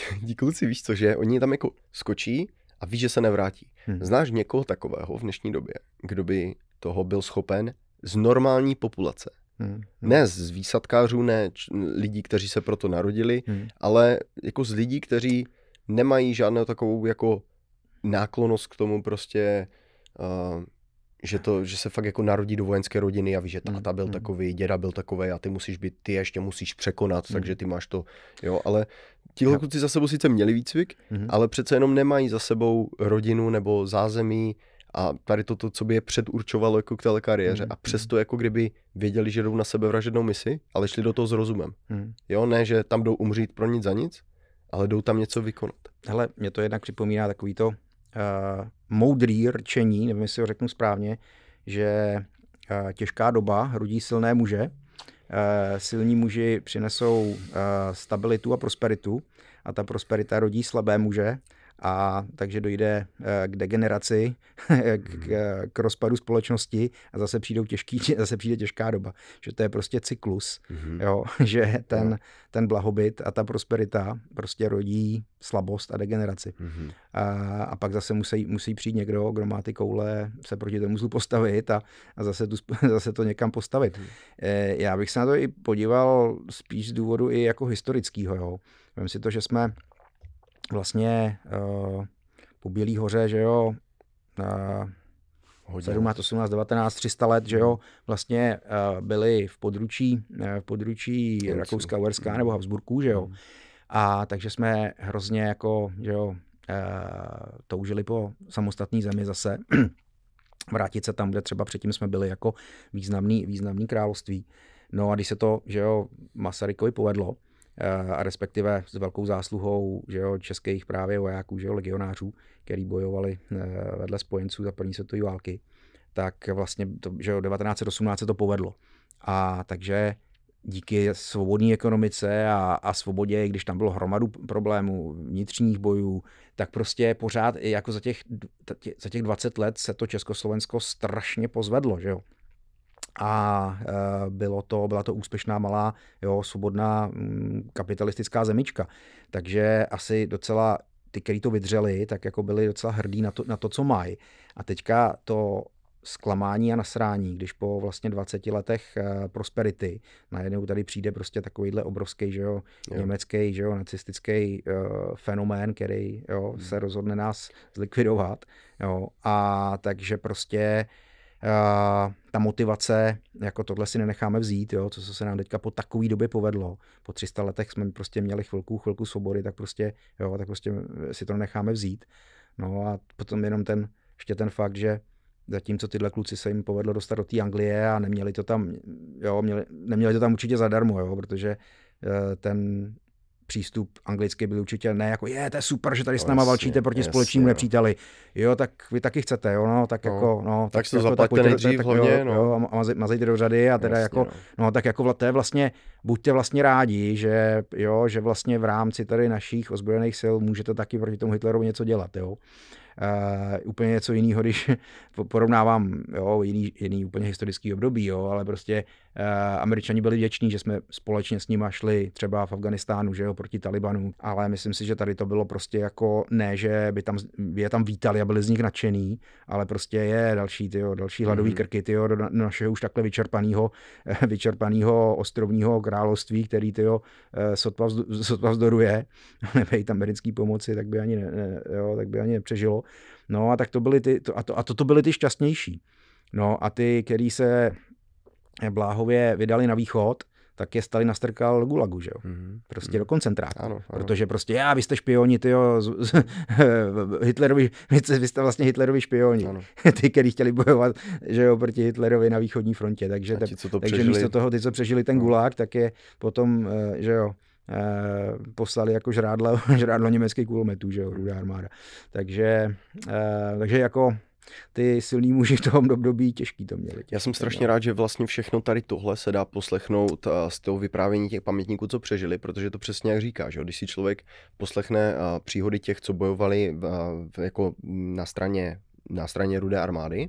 ti kluci, víš co, že oni tam jako skočí a víš, že se nevrátí. Hmm. Znáš někoho takového v dnešní době, kdo by toho byl schopen z normální populace. Hmm, hmm. Ne z výsadkářů, ne č- lidí, kteří se proto narodili, hmm. ale jako z lidí, kteří nemají žádnou takovou jako náklonost k tomu prostě, uh, že, to, že se fakt jako narodí do vojenské rodiny a ví, že táta hmm, byl hmm. takový, děda byl takový a ty musíš být, ty ještě musíš překonat, hmm. takže ty máš to, jo, ale tihle kluci za sebou sice měli výcvik, hmm. ale přece jenom nemají za sebou rodinu nebo zázemí, a tady toto, co by je předurčovalo jako k téhle kariéře. Mm. A mm. přesto jako kdyby věděli, že jdou na sebevražednou misi, ale šli do toho s rozumem. Mm. Jo, ne, že tam jdou umřít pro nic za nic, ale jdou tam něco vykonat. Hele, mě to jednak připomíná takový to uh, moudrý rčení, nevím, jestli ho řeknu správně, že uh, těžká doba rodí silné muže, Uh, silní muži přinesou uh, stabilitu a prosperitu a ta prosperita rodí slabé muže a takže dojde eh, k degeneraci, k, mhm. eh, k rozpadu společnosti a zase, přijdou těžký, zase přijde těžká doba. Že to je prostě cyklus, mm-hmm. jo, že ten, ten blahobyt a ta prosperita prostě rodí slabost a degeneraci. Mm-hmm. A, a pak zase musí, musí přijít někdo, kdo má ty koule, se proti tomu zlu postavit a, a zase, tu, zase to někam postavit. Mm-hmm. Já bych se na to i podíval spíš z důvodu i jako historického. Vem si to, že jsme vlastně uh, po Bílý hoře, že jo, uh, 17, 18, 19, 300 let, že jo, hmm. vlastně uh, byli v područí, uh, v područí Rakouska, Uherska nebo hmm. Habsburků, že jo. Hmm. A takže jsme hrozně jako, že jo, uh, toužili po samostatné zemi zase, vrátit se tam, kde třeba předtím jsme byli jako významný, významný království. No a když se to, že jo, Masarykovi povedlo, Eh, a respektive s velkou zásluhou že jo, českých právě vojáků, že jo, legionářů, který bojovali eh, vedle spojenců za první světové války, tak vlastně to, že jo, 1918 se to povedlo. A takže díky svobodné ekonomice a, a svobodě, když tam bylo hromadu problémů, vnitřních bojů, tak prostě pořád jako za těch, za těch 20 let se to Československo strašně pozvedlo, že jo a e, bylo to, byla to úspěšná malá, jo, svobodná mm, kapitalistická zemička. Takže asi docela ty, kteří to vydřeli, tak jako byli docela hrdí na to, na to co mají. A teďka to zklamání a nasrání, když po vlastně 20 letech e, prosperity najednou tady přijde prostě takovýhle obrovský, že jo, jo. německý, že jo, nacistický uh, fenomén, který jo, hmm. se rozhodne nás zlikvidovat, jo, a takže prostě uh, ta motivace, jako tohle si nenecháme vzít, jo, co se nám teďka po takové době povedlo. Po 300 letech jsme prostě měli chvilku, chvilku svobody, tak prostě, jo, tak prostě si to necháme vzít. No a potom jenom ten, ještě ten fakt, že zatímco tyhle kluci se jim povedlo dostat do té Anglie a neměli to tam, jo, měli, neměli to tam určitě zadarmo, jo, protože eh, ten přístup anglicky byl určitě ne jako je, to je super, že tady s no, náma valčíte proti jasně, společnému nepříteli. Jo, tak vy taky chcete, jo, no, tak no, jako, no, tak, tak to jako, zaplaťte nejdřív tak, hlavně, jo, no. jo, a mazej, mazejte do řady a teda jasně, jako, no. no. tak jako to je vlastně, buďte vlastně rádi, že jo, že vlastně v rámci tady našich ozbrojených sil můžete taky proti tomu Hitlerovi něco dělat, jo. Uh, úplně něco jiného, když porovnávám jo, jiný, jiný úplně historický období, jo, ale prostě Eh, Američani byli vděční, že jsme společně s nimi šli třeba v Afganistánu, že jo, proti Talibanu, ale myslím si, že tady to bylo prostě jako ne, že by tam, by je tam vítali a byli z nich nadšený, ale prostě je další, tyjo, další hladový mhm. krky, tyjo, do našeho už takhle vyčerpaného, eh, vyčerpaného ostrovního království, který, tyjo, eh, sotva, vzdu, sotva vzdoruje, nebej tam americký pomoci, tak by ani, ne, ne, jo, tak by ani nepřežilo. No a tak to byly ty, to, a, to, a to, to byly ty šťastnější. No a ty, který se Bláhově vydali na východ, tak je Stalin nastrkal Gulagu, že jo? Mm-hmm. Prostě mm. do mhm. koncentráku. Ano, ano. Protože prostě, já, vy jste špioni, ty jo, Hitlerovi, vy, vy jste vlastně Hitlerovi špioni. Ano. ty, kteří chtěli bojovat, že jo, proti Hitlerovi na východní frontě. Takže, ti, co to takže místo toho, ty, co přežili ten no. Gulag, tak je potom, eh, že jo, eh, poslali jako žrádlo, žrádlo německých kulometů, že jo, mhm. Rudá armáda. Takže, eh, takže jako ty silní muži v tom období těžký to měli. Těžký Já jsem strašně rád, že vlastně všechno tady tohle se dá poslechnout z toho vyprávění těch pamětníků, co přežili, protože to přesně jak říká, že když si člověk poslechne příhody těch, co bojovali jako na straně, na straně rudé armády,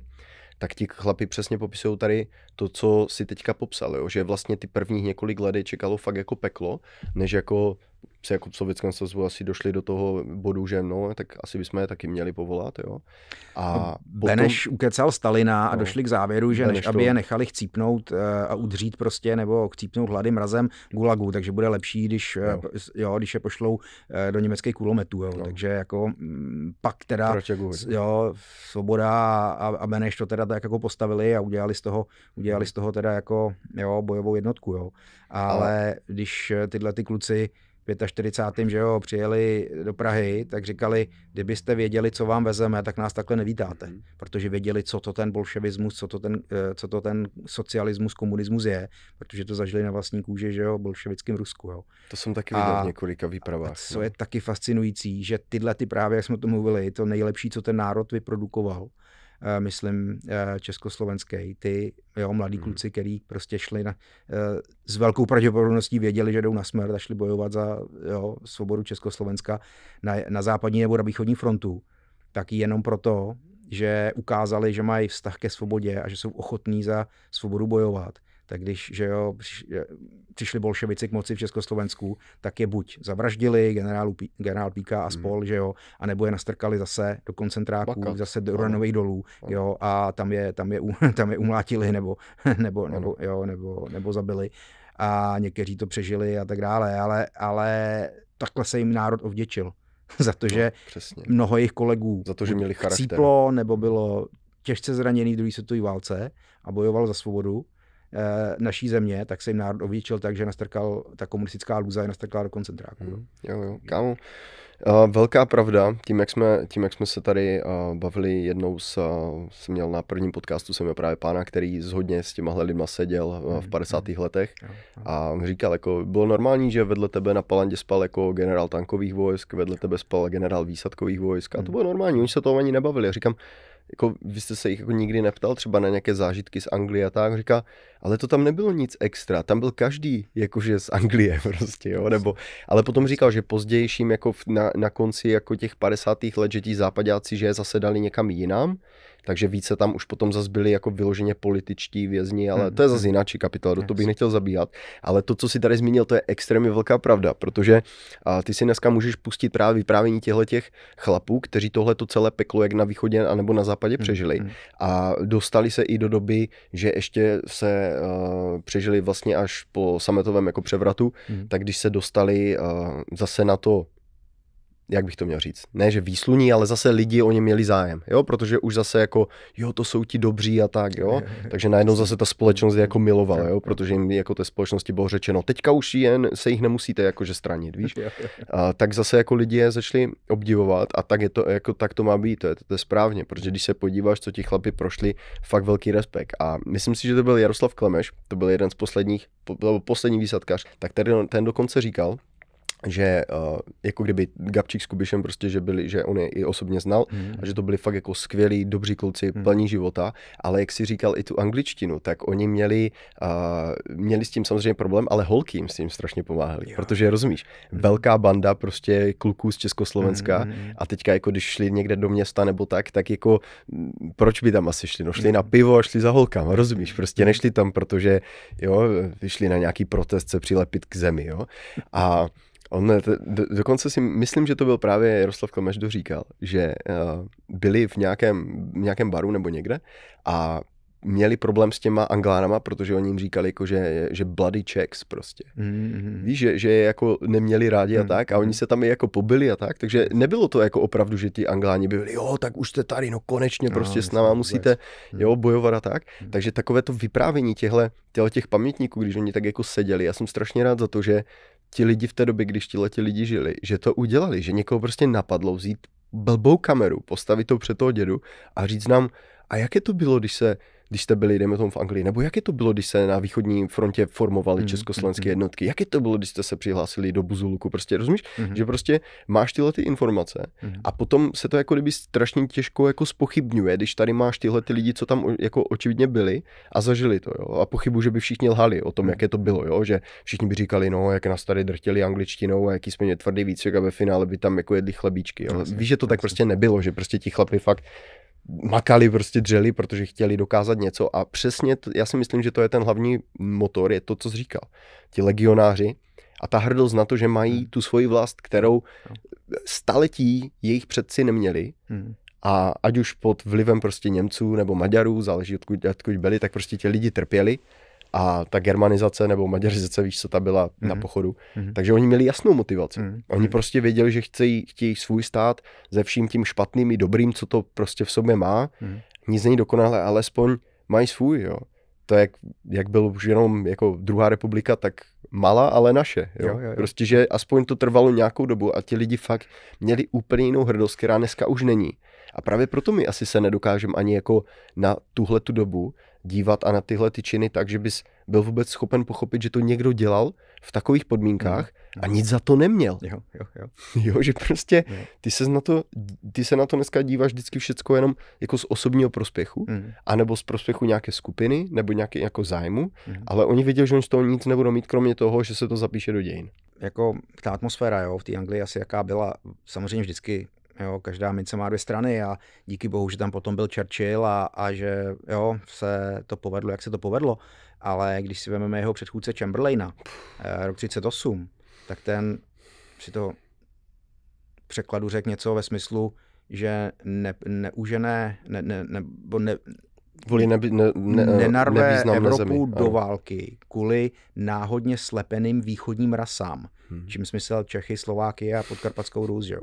tak ti chlapi přesně popisují tady to, co si teďka popsal, jo? že vlastně ty prvních několik let čekalo fakt jako peklo, než jako se jako v Sovětském svazu asi došli do toho bodu, že no, tak asi bychom je taky měli povolat, jo. A no, Beneš potom... ukecal Stalina a no, došli k závěru, že Beneš než to... aby je nechali chcípnout eh, a udřít prostě, nebo chcípnout hlady mrazem gulagu, takže bude lepší, když, eh, jo. jo když je pošlou eh, do německých kulometů, jo. No. Takže jako mm, pak teda, jo, Svoboda a, a Beneš to teda tak jako postavili a udělali z toho, udělali mhm. z toho teda jako, jo, bojovou jednotku, jo. Ale, Ale... když tyhle ty kluci 45. že jo, přijeli do Prahy, tak říkali, kdybyste věděli, co vám vezeme, tak nás takhle nevítáte. Mhm. Protože věděli, co to ten bolševismus, co to ten, eh, co to ten socialismus, komunismus je, protože to zažili na vlastní kůži, že jo, bolševickým Rusku, jo. To jsem taky viděl a, v několika výpravách. A co no. je taky fascinující, že tyhle ty právě, jak jsme to mluvili, to nejlepší, co ten národ vyprodukoval, Eh, myslím, eh, československý. Ty jo, mladí hmm. kluci, který prostě šli na, eh, s velkou pravděpodobností věděli, že jdou na smrt a šli bojovat za jo, svobodu Československa na, na západní nebo na východní frontu, tak jenom proto, že ukázali, že mají vztah ke svobodě a že jsou ochotní za svobodu bojovat, tak když že jo, přišli bolševici k moci v Československu, tak je buď zavraždili generálu, generál Píka a mhm. spol, hmm. že jo, anebo je nastrkali zase do koncentráků, Baka. zase do Uranových dolů, jo, a tam je, tam je, tam je umlátili nebo, nebo, nebo, jo, nebo, nebo zabili a někteří to přežili a tak dále, ale, ale takhle se jim národ ovděčil za to, no, že no, mnoho jejich kolegů za to, že měli charakter. cíplo nebo bylo těžce zraněný v druhé světové válce a bojoval za svobodu Eh, naší země, tak se jim národ ovlíčil tak, že nastrkal, ta komunistická lůza je nastrkala do koncentráku. Mm, jo, jo, kámo. Eh, velká pravda, tím jak, jsme, tím, jak jsme se tady eh, bavili jednou s, jsem měl na prvním podcastu, jsem měl právě pána, který zhodně s těma lidma seděl v 50. Hmm, hmm. letech a říkal, jako bylo normální, že vedle tebe na Palandě spal jako generál tankových vojsk, vedle tebe spal generál výsadkových vojsk a to hmm. bylo normální, oni se toho ani nebavili. říkám, jako vy jste se jich jako nikdy neptal třeba na nějaké zážitky z Anglie a tak, říká, ale to tam nebylo nic extra, tam byl každý jakože z Anglie prostě, jo, nebo, ale potom říkal, že pozdějším jako na, na konci jako těch 50. let, že ti západáci, že je zase dali někam jinam, takže více tam už potom zase byli jako vyloženě političtí vězni, ale hmm, to je zase hmm. jiná kapitola, do toho bych nechtěl zabíhat. Ale to, co si tady zmínil, to je extrémně velká pravda, protože a ty si dneska můžeš pustit právě vyprávění těchto těch chlapů, kteří tohle to celé peklo jak na východě a nebo na západě hmm, přežili. A dostali se i do doby, že ještě se uh, přežili vlastně až po sametovém jako převratu, tak když se dostali uh, zase na to jak bych to měl říct, ne že výsluní, ale zase lidi o ně měli zájem, jo, protože už zase jako, jo, to jsou ti dobří a tak, jo, takže najednou zase ta společnost je jako milovala, jo, protože no. jim jako té společnosti bylo řečeno, teďka už jen se jich nemusíte jakože stranit, víš, a, tak zase jako lidi je začali obdivovat a tak je to, jako tak to má být, to je, to je správně, protože když se podíváš, co ti chlapi prošli, fakt velký respekt a myslím si, že to byl Jaroslav Klemeš, to byl jeden z posledních, byl poslední výsadkař, tak tady ten dokonce říkal, že uh, jako kdyby Gabčík s Kubišem prostě, že, byli, že on je i osobně znal hmm. a že to byli fakt jako skvělí, dobří kluci, hmm. plní života, ale jak si říkal i tu angličtinu, tak oni měli, uh, měli s tím samozřejmě problém, ale holky jim s tím strašně pomáhali, jo. protože rozumíš, hmm. velká banda prostě kluků z Československa hmm. hmm, hmm. a teďka jako když šli někde do města nebo tak, tak jako mm, proč by tam asi šli? No šli hmm. na pivo a šli za holkama, rozumíš, prostě nešli tam, protože jo, vyšli na nějaký protest se přilepit k zemi, jo, a On eh, to, do, dokonce si myslím, že to byl právě Jaroslav Klemeš, kdo říkal, že uh, byli v nějakém, v nějakém baru nebo někde a měli problém s těma anglánama, protože oni jim říkali, jako, že, že bloody checks prostě. Mm-hmm. Víš, že, že jako neměli rádi mm-hmm. a tak a oni se tam i jako pobili a tak, takže nebylo to jako opravdu, že ti angláni by byli, jo, tak už jste tady, no konečně no, prostě no, s náma musíte, vůbec. Mm. jo, bojovat a tak. Mm-hmm. Takže takové to vyprávění těchto těch pamětníků, když oni tak jako seděli, já jsem strašně rád za to, že ti lidi v té době, když ti ti lidi žili, že to udělali, že někoho prostě napadlo vzít blbou kameru, postavit to před toho dědu a říct nám, a jaké to bylo, když se když jste byli, dejme tomu, v Anglii, nebo jaké to bylo, když se na východní frontě formovaly hmm. československé hmm, hmm. jednotky, jaké to bylo, když jste se přihlásili do Buzuluku, prostě rozumíš, hmm. že prostě máš tyhle ty informace hmm. a potom se to jako kdyby strašně těžko jako spochybňuje, když tady máš tyhle ty lidi, co tam jako očividně byli a zažili to, jo, a pochybu, že by všichni lhali o tom, hmm. jaké to bylo, jo, že všichni by říkali, no, jak nás tady drtili angličtinou a jaký jsme měli tvrdý výcvik a ve finále by tam jako jedli chlebíčky, jo. Víš, že to tak prostě nebylo, že prostě ti chlapi fakt makali, prostě dřeli, protože chtěli dokázat něco a přesně, to, já si myslím, že to je ten hlavní motor, je to, co jsi říkal. Ti legionáři a ta hrdost na to, že mají hmm. tu svoji vlast, kterou hmm. staletí jejich předci neměli hmm. a ať už pod vlivem prostě Němců nebo Maďarů, záleží odkud, odkud byli, tak prostě ti lidi trpěli a ta germanizace nebo maďarizace, víš, co ta byla mm-hmm. na hmm. pochodu. Mm-hmm. Takže oni měli jasnou motivaci. Mm-hmm. Oni hmm. prostě věděli, že chtějí, chtějí svůj stát ze vším tím špatným i dobrým, co to prostě v sobě má. Mm-hmm. Nic není dokonalé, alespoň mají svůj, jo. To, jak, jak byl už jenom jako druhá republika, tak malá, ale naše. Jo? Jo, jo, jo. Prostě, že aspoň to trvalo nějakou dobu a ti lidi fakt měli úplně jinou hrdost, která dneska už není. A právě proto my asi se nedokážeme ani jako na tuhle tu dobu dívat a na tyhle ty činy tak, že bys byl vůbec schopen pochopit, že to někdo dělal v takových podmínkách mhm, mhm. a nic za to neměl. Jo, jo, jo. jo že prostě ty se, na to, ty se na to dneska díváš vždycky všecko jenom jako z osobního prospěchu, mm. anebo z prospěchu nějaké skupiny, nebo nějaké jako zájmu, mm. ale oni viděli, že oni z toho nic nebudou mít, kromě toho, že se to zapíše do dějin. Jako ta atmosféra jo, v té Anglii asi jaká byla, samozřejmě vždycky Jo, každá mince má dvě strany a díky bohu, že tam potom byl Churchill a, a že jo, se to povedlo, jak se to povedlo. Ale když si vezmeme jeho předchůdce Chamberlaina, eh, rok 38, tak ten si to překladu řekl něco ve smyslu, že ne, neužené, ne, ne, nebo ne, kvůli neby, ne, ne, eh, nenarve Evropu zemi. do války kvůli náhodně slepeným východním rasám, hmm. čím smysl Čechy, Slováky a podkarpatskou růz, jo.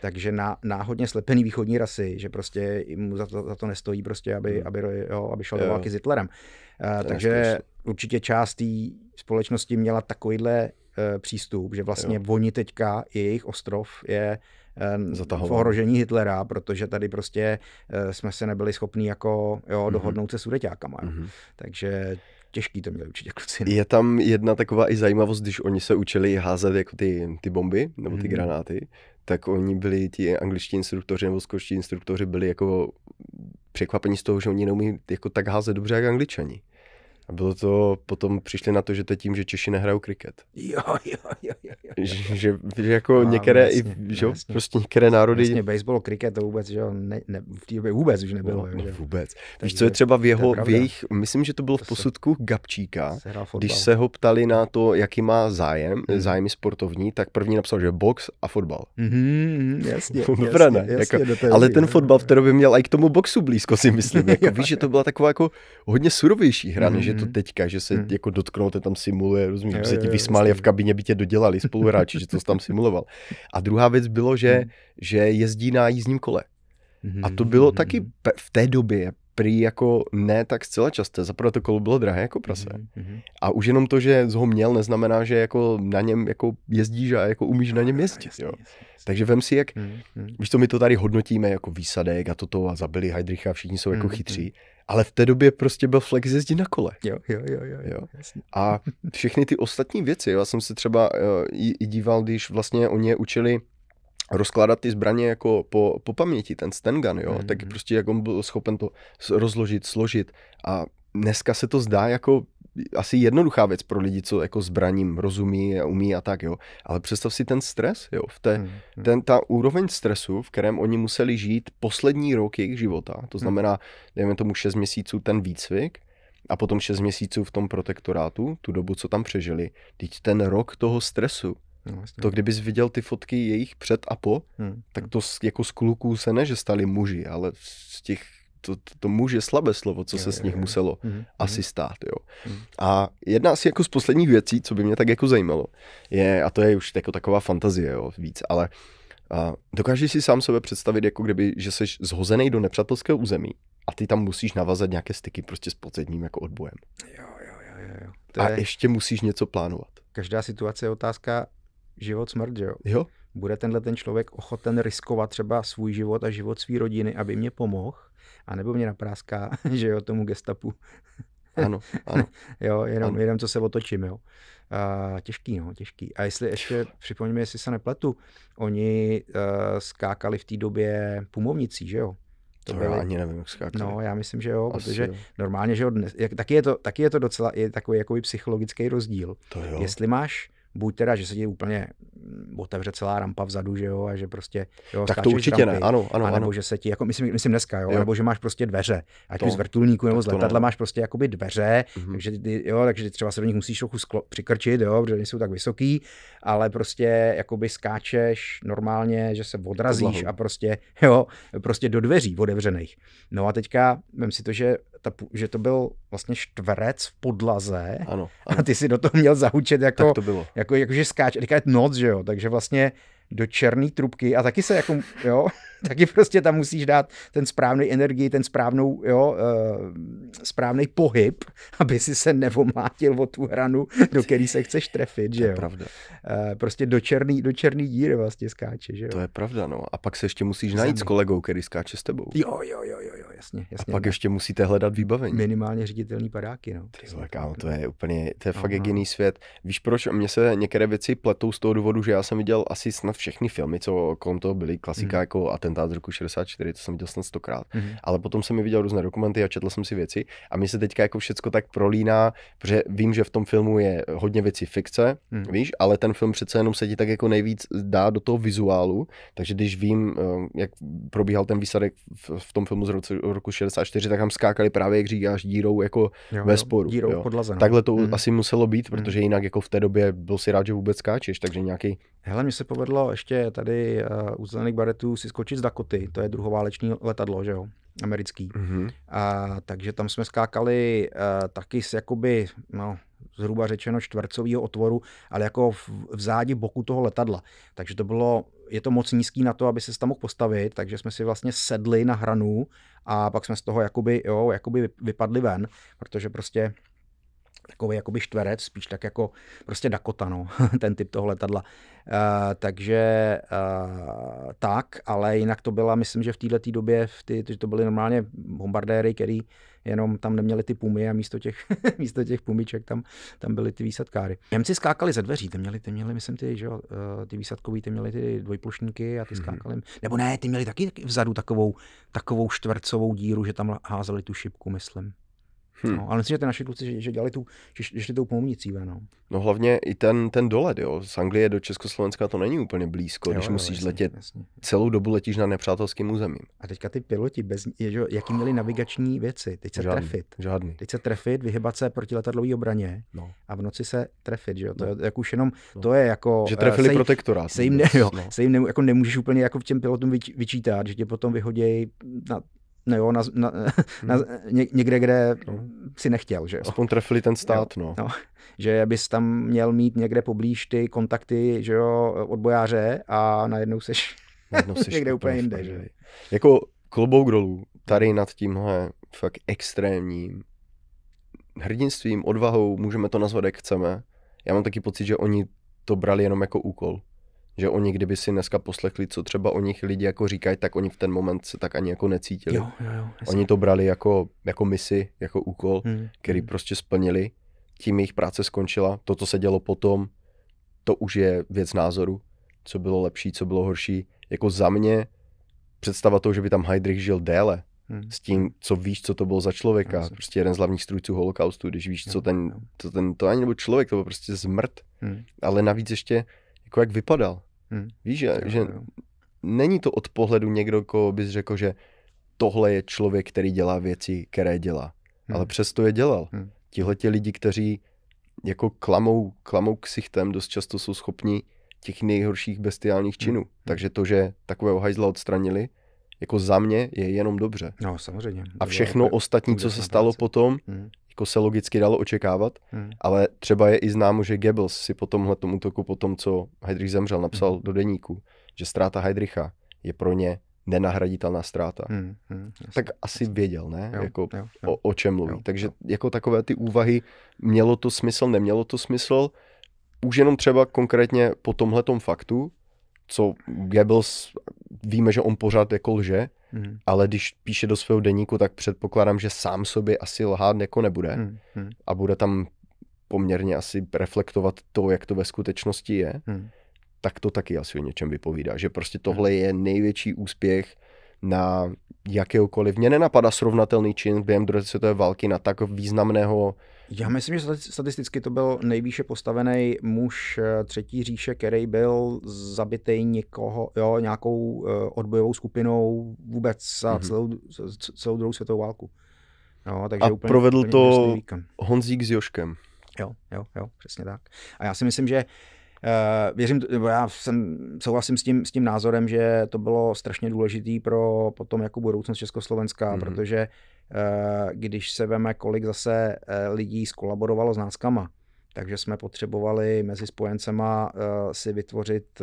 Takže na, náhodně slepený východní rasy, že prostě mu za to, za to nestojí prostě, aby, hmm. aby, jo, aby šel jo. do války s Hitlerem. Uh, takže nestojí. určitě část té společnosti měla takovýhle uh, přístup, že vlastně jo. oni teďka, jejich ostrov je v ohrožení Hitlera, protože tady prostě eh, jsme se nebyli schopni jako jo, mhm. dohodnout mm-hmm. se s Mm-hmm. Takže těžký to měli určitě kluci. No. Je tam jedna taková i zajímavost, když oni se učili házet jako ty, ty bomby nebo ty mm-hmm. granáty, tak oni byli, ti angličtí instruktoři nebo skočtí instruktoři byli jako překvapení z toho, že oni neumí jako tak házet dobře jak angličani. A bylo to, potom přišli na to, že to je tím, že Češi nehrajou kriket. Jo, jo, jo, jo. jo. Že, že, jako a, no, některé, jasně, i, že jasně. prostě některé národy... Vlastně baseball, kriket to vůbec, že jo, ne, ne, v té době vůbec už nebylo. No, no že? vůbec. Takže, Víš, co je třeba v, jeho, v jejich, myslím, že to bylo v posudku se, Gabčíka, se když se ho ptali na to, jaký má zájem, hmm. zájmy sportovní, tak první napsal, že box a fotbal. Mm-hmm, jasně, Dobrana, jasně, jasně, jako, jasně Ale ten no. fotbal v té době měl i k tomu boxu blízko, si myslím. Jako, víš, že to byla taková jako hodně surovější hra, než mhm že to mhm. teďka, že se hmm. jako dotknout, tam simuluje, rozumíš, že se ti vysmáli a v kabině by tě dodělali spoluhráči, že to tam simuloval. A druhá věc bylo, že, mhm. že jezdí na jízdním kole. A to mhm, bylo taky v té době prý jako ne tak zcela časté. Zaprvé to kolo bylo drahé jako prase. Mm-hmm. A už jenom to, že ho měl, neznamená, že jako na něm jako jezdíš a jako umíš na něm jezdit. jo. Takže vem si, jak, mm-hmm. víš to, my to tady hodnotíme jako výsadek a toto a zabili Heidricha, všichni jsou jako mm-hmm. chytří. Ale v té době prostě byl flex jezdit na kole. Jo, jo, jo, jo. jo. A všechny ty ostatní věci, já jsem se třeba eh, i, díval, když vlastně oni učili rozkládat ty zbraně jako po, po paměti, ten Sten gun, jo, mm-hmm. tak mhm. prostě jak on byl schopen to rozložit, složit a dneska se to zdá jako asi jednoduchá věc pro lidi, co jako zbraním rozumí a umí a tak, jo. Ale představ si ten stres, jo. V té, hmm. hmm. ten, ta úroveň stresu, v kterém oni museli žít poslední rok jejich života, to hmm. znamená, dejme tomu 6 měsíců ten výcvik, a potom 6 měsíců v tom protektorátu, tu dobu, co tam přežili, teď ten rok toho stresu, No, to kdybys viděl ty fotky jejich před a po, hmm. tak hmm. to jako z kluků se ne, že stali muži, ale z těch to, to, to je slabé slovo, co je, se s nich je. muselo mm-hmm. asi stát. Jo. Mhm. A jedna asi jako z posledních věcí, co by mě tak jako zajímalo, je, a to je už jako taková fantazie jo, víc, ale a dokážeš si sám sebe představit, jako kdyby, že jsi zhozený do nepřátelského území a ty tam musíš navazat nějaké styky prostě s podsedním jako odbojem. Jo, jo, jo, jo. To je... a ještě musíš něco plánovat. Každá situace je otázka život, smrt, jo? Jo. Bude tenhle ten člověk ochoten riskovat třeba svůj život a život své rodiny, aby mě pomohl? a nebo mě napráská, že jo, tomu gestapu. Ano, ano. jo, jenom, ano. jenom co se otočím, jo. A, těžký, no, těžký. A jestli ještě, připomeňme, jestli se nepletu, oni uh, skákali v té době pumovnicí, že jo? To, to já ani nevím, jak skákali. No, já myslím, že jo, Asi protože jo. normálně, že jo, dnes, jak, taky, je to, taky je to docela je takový jakoby psychologický rozdíl. To jo. Jestli máš buď teda, že se ti úplně mm, otevře celá rampa vzadu, že jo, a že prostě jo, Tak to určitě rampy, ne, ano, ano. ano. že se ti, jako myslím, myslím dneska, jo, jo. nebo že máš prostě dveře, ať už z vrtulníku nebo z letadla ne. máš prostě jakoby dveře, mm-hmm. takže, ty, jo, takže třeba se do nich musíš trochu sklo, přikrčit, jo, protože jsou tak vysoký, ale prostě jakoby skáčeš normálně, že se odrazíš a prostě, jo, prostě do dveří otevřených. No a teďka, vem si to, že ta, že to byl vlastně čtverec v podlaze ano, ano. a ty si do toho měl zahučet jako, tak to bylo. jako, jako že skáč, a je noc, že jo, takže vlastně do černé trubky a taky se jako, jo, taky prostě tam musíš dát ten správný energii, ten správnou, jo, uh, správný pohyb, aby si se nevomlátil o tu hranu, do který se chceš trefit, že jo. To je pravda. Uh, prostě do černý, do černý díry vlastně skáče, že jo. To je pravda, no. A pak se ještě musíš najít s kolegou, který skáče s tebou. Jo, jo, jo, jo, jasně, jasně. A pak ještě musíte hledat vybavení. Minimálně ředitelní padáky, no. Ty vole, kámo, to je úplně, to je fakt Aha. No, no, no. jiný svět. Víš proč? Mně se některé věci pletou z toho důvodu, že já jsem viděl asi snad všechny filmy, co kolem toho byly, klasika mm. jako Atentát z roku 64, to jsem viděl snad stokrát. Mm. Ale potom jsem mi viděl různé dokumenty a četl jsem si věci a mně se teďka jako všecko tak prolíná, protože vím, že v tom filmu je hodně věcí fikce, mm. víš, ale ten film přece jenom se ti tak jako nejvíc dá do toho vizuálu, takže když vím, eh, jak probíhal ten výsadek v tom filmu z roce, roku 64, tak tam skákali právě, jak říkáš, dírou jako jo, ve sporu. Dírou jo. podlaze. No. Takhle to mm. asi muselo být, protože mhm. jinak jako v té době byl si rád, že vůbec skáčeš, takže nějaký. Hele, mně se povedlo ještě tady uh, u zelených baretů si skočit z Dakoty, to je druhováleční letadlo, že jo? americký. Mm-hmm. A, takže tam jsme skákali uh, taky s jakoby, no, zhruba řečeno čtvrcovýho otvoru, ale jako v, v zádi boku toho letadla. Takže to bylo je to moc nízký na to, aby se tam mohl postavit, takže jsme si vlastně sedli na hranu a pak jsme z toho jakoby, jo, jakoby vypadli ven, protože prostě takový jakoby štverec, spíš tak jako prostě Dakota, no, ten typ toho letadla. Uh, takže uh, tak, ale jinak to byla, myslím, že v této době, v ty, to byly normálně bombardéry, který uh, jenom tam neměli ty pumy a místo těch, místo těch pumiček tam, tam byly ty výsadkáry. Němci skákali ze dveří, ty měli, ty měli myslím, ty, že eh, ty výsadkový, ty měli ty dvojplošníky a ty mhm. skákali. Mm-hmm. Nebo ne, ty měli taky, vzadu takovou, takovou čtvercovou díru, že tam házeli tu šipku, myslím. Hmm. No, ale myslím, že ty naši kluci, že, že dělali tu, že šli tou pomnící ven. No. no hlavně i ten, ten dolet, jo. Z Anglie do Československa to není úplně blízko, jo, když jo, musíš jasný, letět, Jasný. celou dobu letíš na nepřátelském území. A teďka ty piloti, bez, že, jaký měli navigační věci, teď se žádný, trefit. Žádný. Teď se trefit, vyhybat se proti letadlové obraně no. a v noci se trefit, že jo. To no. je, jak už jenom, no. to je jako... Že eh, trefili se jim, protektorát. Se jim, ne, jo, no. se jim ne, jako nemůžeš úplně jako v těm pilotům vyč, vyčítat, že tě potom vyhodějí na No jo, na, na, hmm. na, hmm. ně, někde, kde no. si nechtěl. Že jo. Aspoň trefili ten stát, no. no. Že bys tam měl mít někde poblíž ty kontakty, že jo, odbojáře a najednou seš, najednou seš někde úplně jinde, že Jako klobouk dolů, tady nad tímhle fakt extrémním hrdinstvím, odvahou, můžeme to nazvat, jak chceme. Já mám taky pocit, že oni to brali jenom jako úkol. Že oni, kdyby si dneska poslechli, co třeba o nich lidi jako říkají, tak oni v ten moment se tak ani jako necítili. Jo, jo, jo, oni to brali jako, jako misi, jako úkol, hmm. který hmm. prostě splnili, tím jejich práce skončila, to, co se dělo potom, to už je věc názoru, co bylo lepší, co bylo horší. Jako za mě představa toho, že by tam Heidrich žil déle, hmm. s tím, co víš, co to bylo za člověka. Prostě jeden z hlavních strůjců holokaustu, když víš, co ten, co ten, to ani nebyl člověk, to byl prostě zmrt. Hmm. Ale navíc ještě jako jak vypadal. Hmm. Víš, že, že není to od pohledu někdo, koho bys řekl, že tohle je člověk, který dělá věci, které dělá. Hmm. Ale přesto je dělal. Hmm. ti lidi, kteří jako klamou, klamou ksichtem, dost často jsou schopni těch nejhorších bestiálních hmm. činů. Hmm. Takže to, že takového hajzla odstranili, jako za mě je jenom dobře. No, samozřejmě. A všechno je, jako ostatní, co se stalo práce. potom, hmm jako se logicky dalo očekávat, hmm. ale třeba je i známo, že Goebbels si po tomhle útoku, po tom, co Heidrich zemřel, napsal hmm. do deníku, že ztráta Heidricha je pro ně nenahraditelná ztráta. Hmm, hmm, jasný. tak asi věděl, ne? Jo, jako, jo, jo, o, o čem mluví. Jo, Takže jo. jako takové ty úvahy, mělo to smysl, nemělo to smysl, už jenom třeba konkrétně po tomhletom faktu, co Goebbels víme, že on pořád jako lže, mm. ale když píše do svého deníku, tak předpokládám, že sám sobě asi lhát jako nebude mm. a bude tam poměrně asi reflektovat to, jak to ve skutečnosti je, mm. tak to taky asi o něčem vypovídá, že prostě mhm. tohle mm. je největší úspěch na jakéhokoliv. Mě nenapadá srovnatelný čin během druhé světové války na tak významného já myslím, že statisticky to byl nejvýše postavený muž eh, třetí říše, který byl zabitý někoho, jo, nějakou eh, odbojovou skupinou vůbec za mm-hmm. celou, celou druhou světovou válku. Jo, takže a úplně, provedl úplně to Honzík s Joškem. Jo, jo, jo, přesně tak. A já si myslím, že Uh, věřím, nebo já jsem, souhlasím s tím, s tím názorem, že to bylo strašně důležité pro potom jako budoucnost Československa, mm-hmm. protože uh, Eh, když se veme, kolik zase eh, lidí skolaborovalo s náskama, Takže jsme potřebovali mezi spojencema eh, si vytvořit,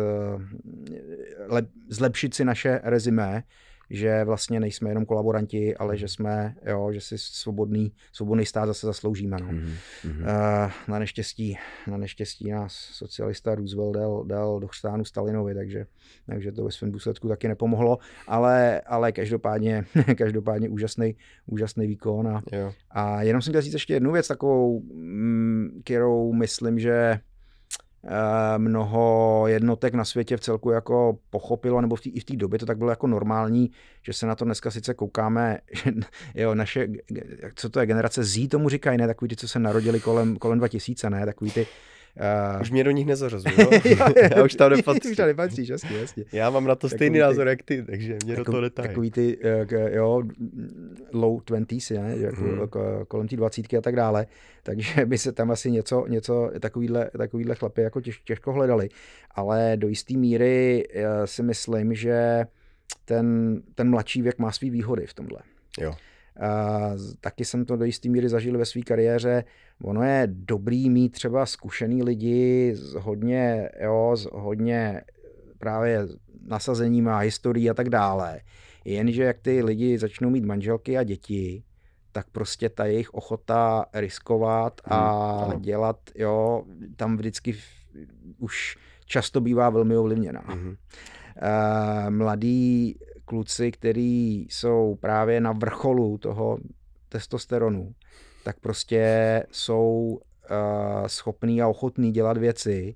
zlepšit si naše rezimé, že vlastně nejsme jenom kolaboranti, ale že mhm. jsme, jo, že si svobodný, svobodný stát zase zasloužíme. No. Mm-hmm. Uh, na neštěstí, na neštěstí nás socialista Roosevelt dal, dal do chřtánu Stalinovi, takže, takže to ve svém důsledku taky nepomohlo, ale, ale každopádně, každopádně úžasný, úžasný výkon. A, yeah. a jenom jsem chtěl říct ještě jednu věc takovou, mm, kterou myslím, že Eh, mnoho jednotek na světě v celku jako pochopilo, nebo v tý, i v té době to tak bylo jako normální, že se na to dneska sice koukáme, že, jo, naše, co to je, generace Z tomu říkají, ne, takový ty, co se narodili kolem, kolem 2000, ne, takový ty, Uh... Už mě do nich nezařazuju, já už tam nepatřím. už tam nepatříš, jasně, jasně. Já mám na to takový stejný ty, názor jak ty, takže mě takový, do toho netají. Takový ty, jo, low twenties, ne? Jako, hmm. kolem té dvacítky a tak dále, takže by se tam asi něco, něco takovýhle, takovýhle chlapy jako těž, těžko hledali, ale do jisté míry eh, si myslím, že ten, ten mladší věk má své výhody v tomhle. Jo. Eh, taky jsem to do jisté míry zažil ve své kariéře. Ono je dobrý mít třeba zkušený lidi z hodně, jo, z hodně eh, právě nasazením a historií a tak dále. Jenže jak ty lidi začnou mít manželky a děti, tak prostě ta jejich ochota riskovat a hmm, dělat, jo, tam vždycky už často bývá velmi ovlivněná. Hmm. Uh, mladí kluci, kteří jsou právě na vrcholu toho testosteronu, tak prostě jsou uh, eh, schopní a ochotní dělat věci,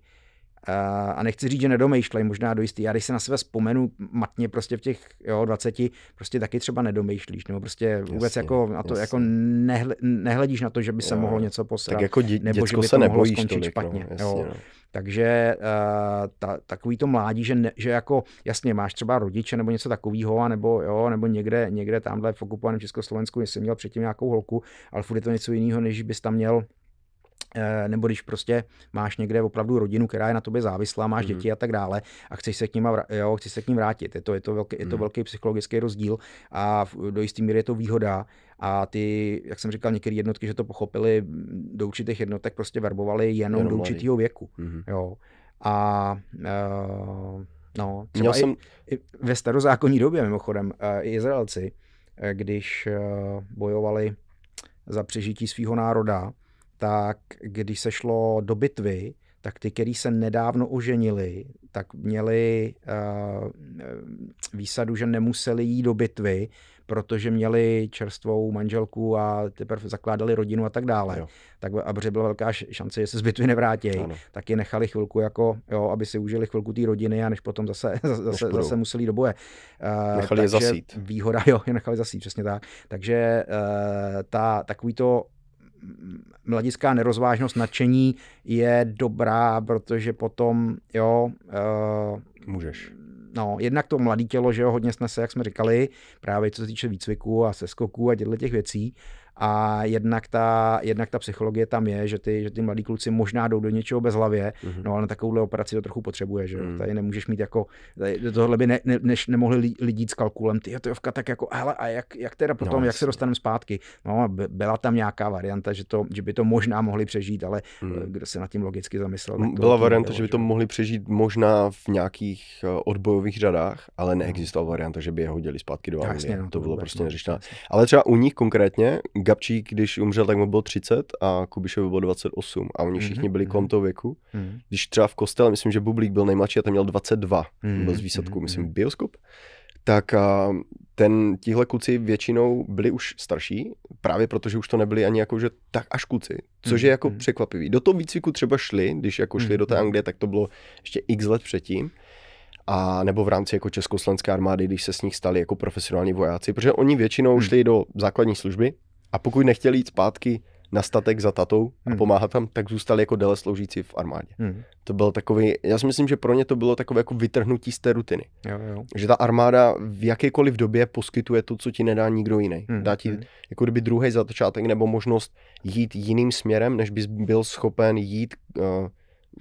a nechci říct, že nedomýšlej, možná do jistý. Já když se na sebe vzpomenu matně prostě v těch jo, 20, prostě taky třeba nedomýšlíš, nebo prostě vůbec jasně, jako, na to, jako jasně. jako nehle, nehledíš na to, že by se jo. mohlo něco posrat. Tak jako dě, nebo že by se to mohlo skončit tolik, no, špatně. No, jasně, jo. No. Takže uh, ta, takový to mládí, že, ne, že jako jasně máš třeba rodiče nebo něco takového, nebo, jo, nebo někde, někde tamhle v okupovaném Československu jestli měl předtím nějakou holku, ale furt je to něco jiného, než bys tam měl Eh, nebo když prostě máš někde opravdu rodinu, která je na tobě závislá, máš mm-hmm. děti a tak dále a chceš se k ním, jo, chceš se k ním vrátit. Je to, je to, velký, mm-hmm. je to mhm. velký psychologický rozdíl a do jisté míry je to výhoda a ty, jak jsem říkal, některé jednotky, že to pochopili, do určitých jednotek prostě verbovali jenom, jenom do určitého věku. Mm-hmm. Jo. A uh, no, třeba Měl i, jsem... i ve starozákonní době mimochodem uh, Izraelci, když uh, bojovali za přežití svého národa, tak když se šlo do bitvy, tak ty, který se nedávno oženili, tak měli uh, výsadu, že nemuseli jít do bitvy, protože měli čerstvou manželku a teprve zakládali rodinu a tak dále. Jo. Tak aby byla velká šance, že se z bitvy nevrátí, tak je nechali chvilku, jako, jo, aby si užili chvilku té rodiny a než potom zase, zase, než zase museli do boje. Uh, nechali je zasít. Výhoda, jo, je nechali zasít, přesně tak. Takže uh, ta, takový to mladická nerozvážnost, nadšení je dobrá, protože potom, jo... Uh, Můžeš. No, jednak to mladé tělo, že jo, hodně snese, jak jsme říkali, právě co se týče výcviku a seskoků a těchto těch věcí. Uh, a jednak ta, jednak ta psychologie tam je, že ty, že ty mladí kluci možná jdou do něčeho bez hlavě, mm-hmm. no ale na takovouhle operaci to trochu potřebuje, že Mm-hmm. Tady nemůžeš mít jako, tady, tohle by ne, ne, než nemohli lidi s kalkulem, ty to Jovka, tak jako, hele, a jak, jak teda potom, no, jak se dostaneme zpátky? No, byla tam nějaká varianta, že, to, že by to možná mohli přežít, ale mm. kdo se nad tím logicky zamyslel. To, byla to varianta, nebylo, že by to mohli přežít možná v nějakých eh, odbojových řadách, ale no. neexistovala varianta, že by je hodili zpátky do no, Anglie. No, to, to bylo prostě no, neřešené. Ale třeba u nich konkrétně, Gabčík, když umřel, tak mu bylo 30 a Kubišovi bylo 28 a oni všichni mhm, byli mhm. kolem toho věku. Mhm. Když třeba v kostele, myslím, že Bublík byl nejmladší a ten měl 22, byl z výsadku, myslím, bioskop, tak ten, tihle kluci většinou byli už starší, právě protože už to nebyli ani jako, že tak až kluci, což je jako překvapivý. Do toho výcviku třeba šli, když jako šli do té Anglie, tak to bylo ještě x let předtím, a nebo v rámci jako československé armády, když se s nich stali jako profesionální vojáci, protože oni většinou šli do základní služby, a pokud nechtěli jít zpátky na statek za tatou a hmm. pomáhat tam, tak zůstali jako déle sloužící v armádě. Hmm. To byl takový, já si myslím, že pro ně to bylo takové jako vytrhnutí z té rutiny. Jo, jo. Že ta armáda v jakékoliv době poskytuje to, co ti nedá nikdo jiný. Hmm. Dá ti hmm. jako kdyby druhý začátek nebo možnost jít jiným směrem, než bys byl schopen jít uh,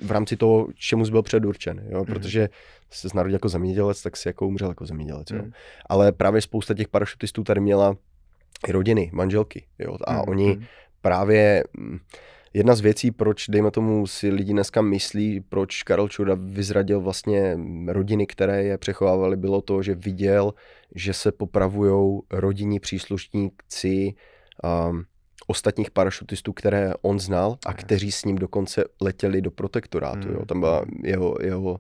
v rámci toho, čemu jsi byl předurčen. Jo? Hmm. Protože se narodil jako zemědělec, tak si jako umřel jako zemědělec. Jo? Hmm. Ale právě spousta těch parašutistů tady měla rodiny, manželky. Jo? A mm-hmm. oni právě mm, jedna z věcí, proč, dejme tomu, si lidi dneska myslí, proč Karel Čuda vyzradil vlastně mm, rodiny, které je přechovávali, bylo to, že viděl, že se popravují rodinní příslušníci um, ostatních parašutistů, které on znal a kteří s ním dokonce letěli do protektorátu. Mm. Jo. Mhm. Tam byl jeho, jeho uh,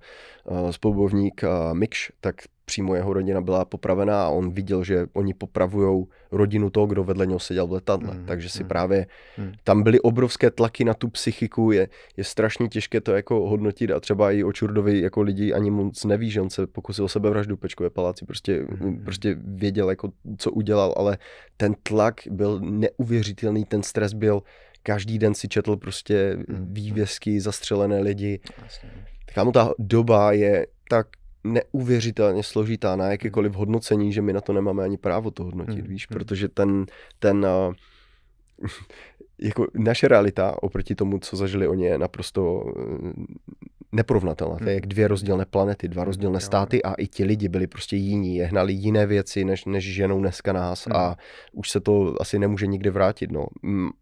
eh, spolubovník uh, eh, Mikš, tak přímo jeho rodina byla popravená a on viděl, že oni popravují rodinu toho, kdo vedle něho seděl v letadle. Mm, Takže si mm, právě mm. tam byly obrovské tlaky na tu psychiku, je, je strašně těžké to jako hodnotit a třeba i o Čurdovi jako lidi ani moc neví, že on se pokusil sebevraždu pečkové paláci, prostě, mm. prostě věděl jako co udělal, ale ten tlak byl neuvěřitelný, ten stres byl každý den si četl prostě hmm, mm. vývězky, zastřelené lidi. Vlastně. Kámo, ta doba je tak neuvěřitelně složitá na jakékoliv hodnocení, že my na to nemáme ani právo to hodnotit, mm. víš, mm. protože ten, ten eh, jako naše realita oproti tomu, co zažili oni, je naprosto eh, neprovnatelná. To je mm. jak dvě rozdílné planety, dva mm, rozdílné státy a i ti lidi byli prostě jiní, je hnali jiné věci, než, než ženou dneska nás a už se to asi nemůže nikdy vrátit. No.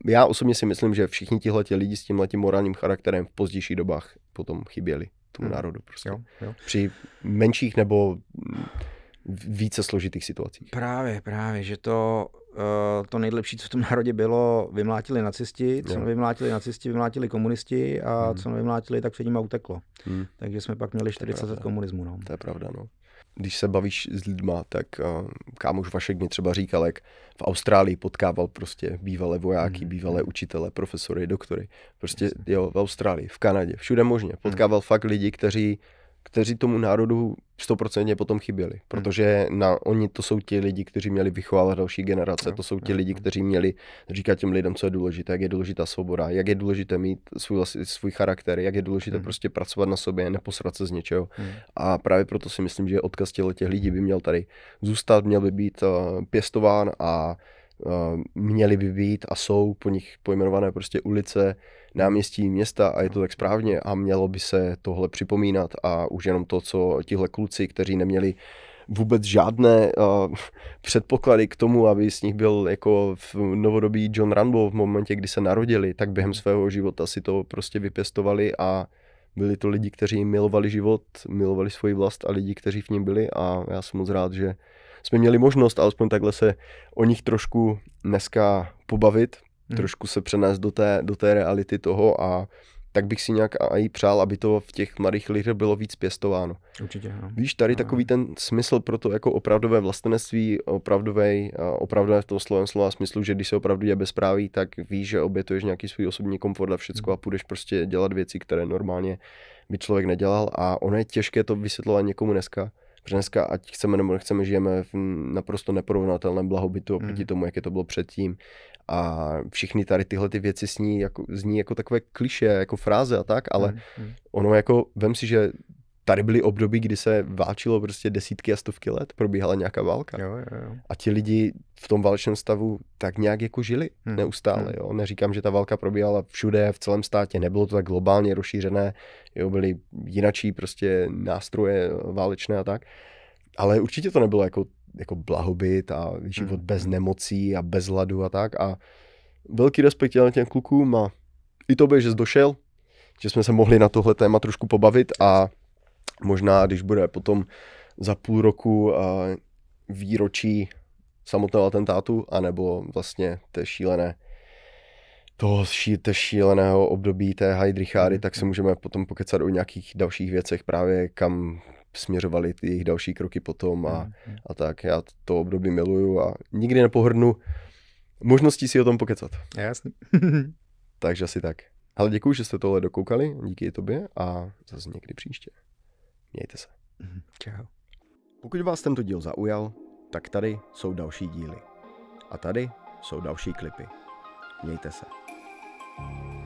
Já osobně si myslím, že všichni tihle lidi s tímhletím morálním charakterem v pozdějších dobách potom chyběli tomu hmm. národu. Prostě. Jo, jo. Při menších nebo více složitých situacích. Právě, právě, že to, eh, to nejlepší, co v tom národě bylo, vymlátili nacisti, co no. vymlátili nacisti, vymlátili komunisti a hmm. co vymlátili, tak před nimi uteklo. Hmm. Takže jsme pak měli 40 let komunismu. No. To je pravda, no když se bavíš s lidma, tak uh, kámoš Vašek mi třeba říkal, jak v Austrálii potkával prostě bývalé vojáky, mm. bývalé učitele, profesory, doktory. Prostě jo, v Austrálii, v Kanadě, všude možně. Mhm. Potkával mm. fakt lidi, kteří kteří tomu národu stoprocentně potom chyběli, hmm. protože na, oni to jsou ti lidi, kteří měli vychovávat další generace, to jsou ti lidi, kteří měli říkat těm lidem, co je důležité, jak je důležitá svoboda, jak je důležité mít svůj, svůj charakter, jak je důležité hmm. prostě pracovat na sobě, neposrat se z něčeho. Hmm. A právě proto si myslím, že odkaz těle těch lidí by měl tady zůstat, měl by být eh, pěstován a eh, měli by být a jsou po nich pojmenované prostě ulice, náměstí města a je to tak správně a mělo by se tohle připomínat a už jenom to, co tihle kluci, kteří neměli vůbec žádné uh, předpoklady k tomu, aby s nich byl jako v novodobý John Rambo v momentě, kdy se narodili, tak během svého života si to prostě vypěstovali a byli to lidi, kteří milovali život, milovali svoji vlast a lidi, kteří v ním byli a já jsem moc rád, že jsme měli možnost alespoň takhle se o nich trošku dneska pobavit hmm. trošku se přenést do té, do té reality toho a tak bych si nějak i přál, aby to v těch mladých lidech bylo víc pěstováno. Určitě, no. Víš, tady no. takový ten smysl pro to jako opravdové vlastenectví, opravdové, opravdové v tom slovem slova smyslu, že když se opravdu je bezpráví, tak víš, že obětuješ nějaký svůj osobní komfort a všecko hmm. a půjdeš prostě dělat věci, které normálně by člověk nedělal a ono je těžké to vysvětlovat někomu dneska. Protože dneska, ať chceme nebo nechceme, žijeme v naprosto neporovnatelném blahobytu oproti mm. tomu, jak je to bylo předtím a všechny tady tyhle ty věci sní jako, zní jako takové kliše, jako fráze a tak, ale hmm. ono jako, vem si, že tady byly období, kdy se válčilo prostě desítky a stovky let, probíhala nějaká válka. Jo, jo, jo. A ti lidi v tom válčném stavu tak nějak jako žili hmm. neustále. Hm. Jo. Neříkám, že ta válka probíhala všude, v celém státě, nebylo to tak globálně rozšířené, jo, byly jinačí prostě nástroje válečné a tak. Ale určitě to nebylo jako jako blahobyt a život hmm. bez nemocí a bez hladu a tak a velký respekt na těm klukům a i tobě, že jsi došel, že jsme se mohli na tohle téma trošku pobavit a možná, když bude potom za půl roku eh, výročí samotného atentátu, anebo vlastně té šílené toho ší, té šíleného období té Heidrichády, hmm. tak se můžeme potom pokecat o nějakých dalších věcech právě, kam směřovaly ty jejich další kroky potom a, hmm, hmm. a tak. Já to období miluju a nikdy nepohrnu možností si o tom pokecat. Jasně. Takže asi tak. Ale děkuji, že jste tohle dokoukali, díky tobě a zase někdy příště. Mějte se. Mhm, čau. Pokud vás tento díl zaujal, tak tady jsou další díly. A tady jsou další klipy. Mějte se. thank you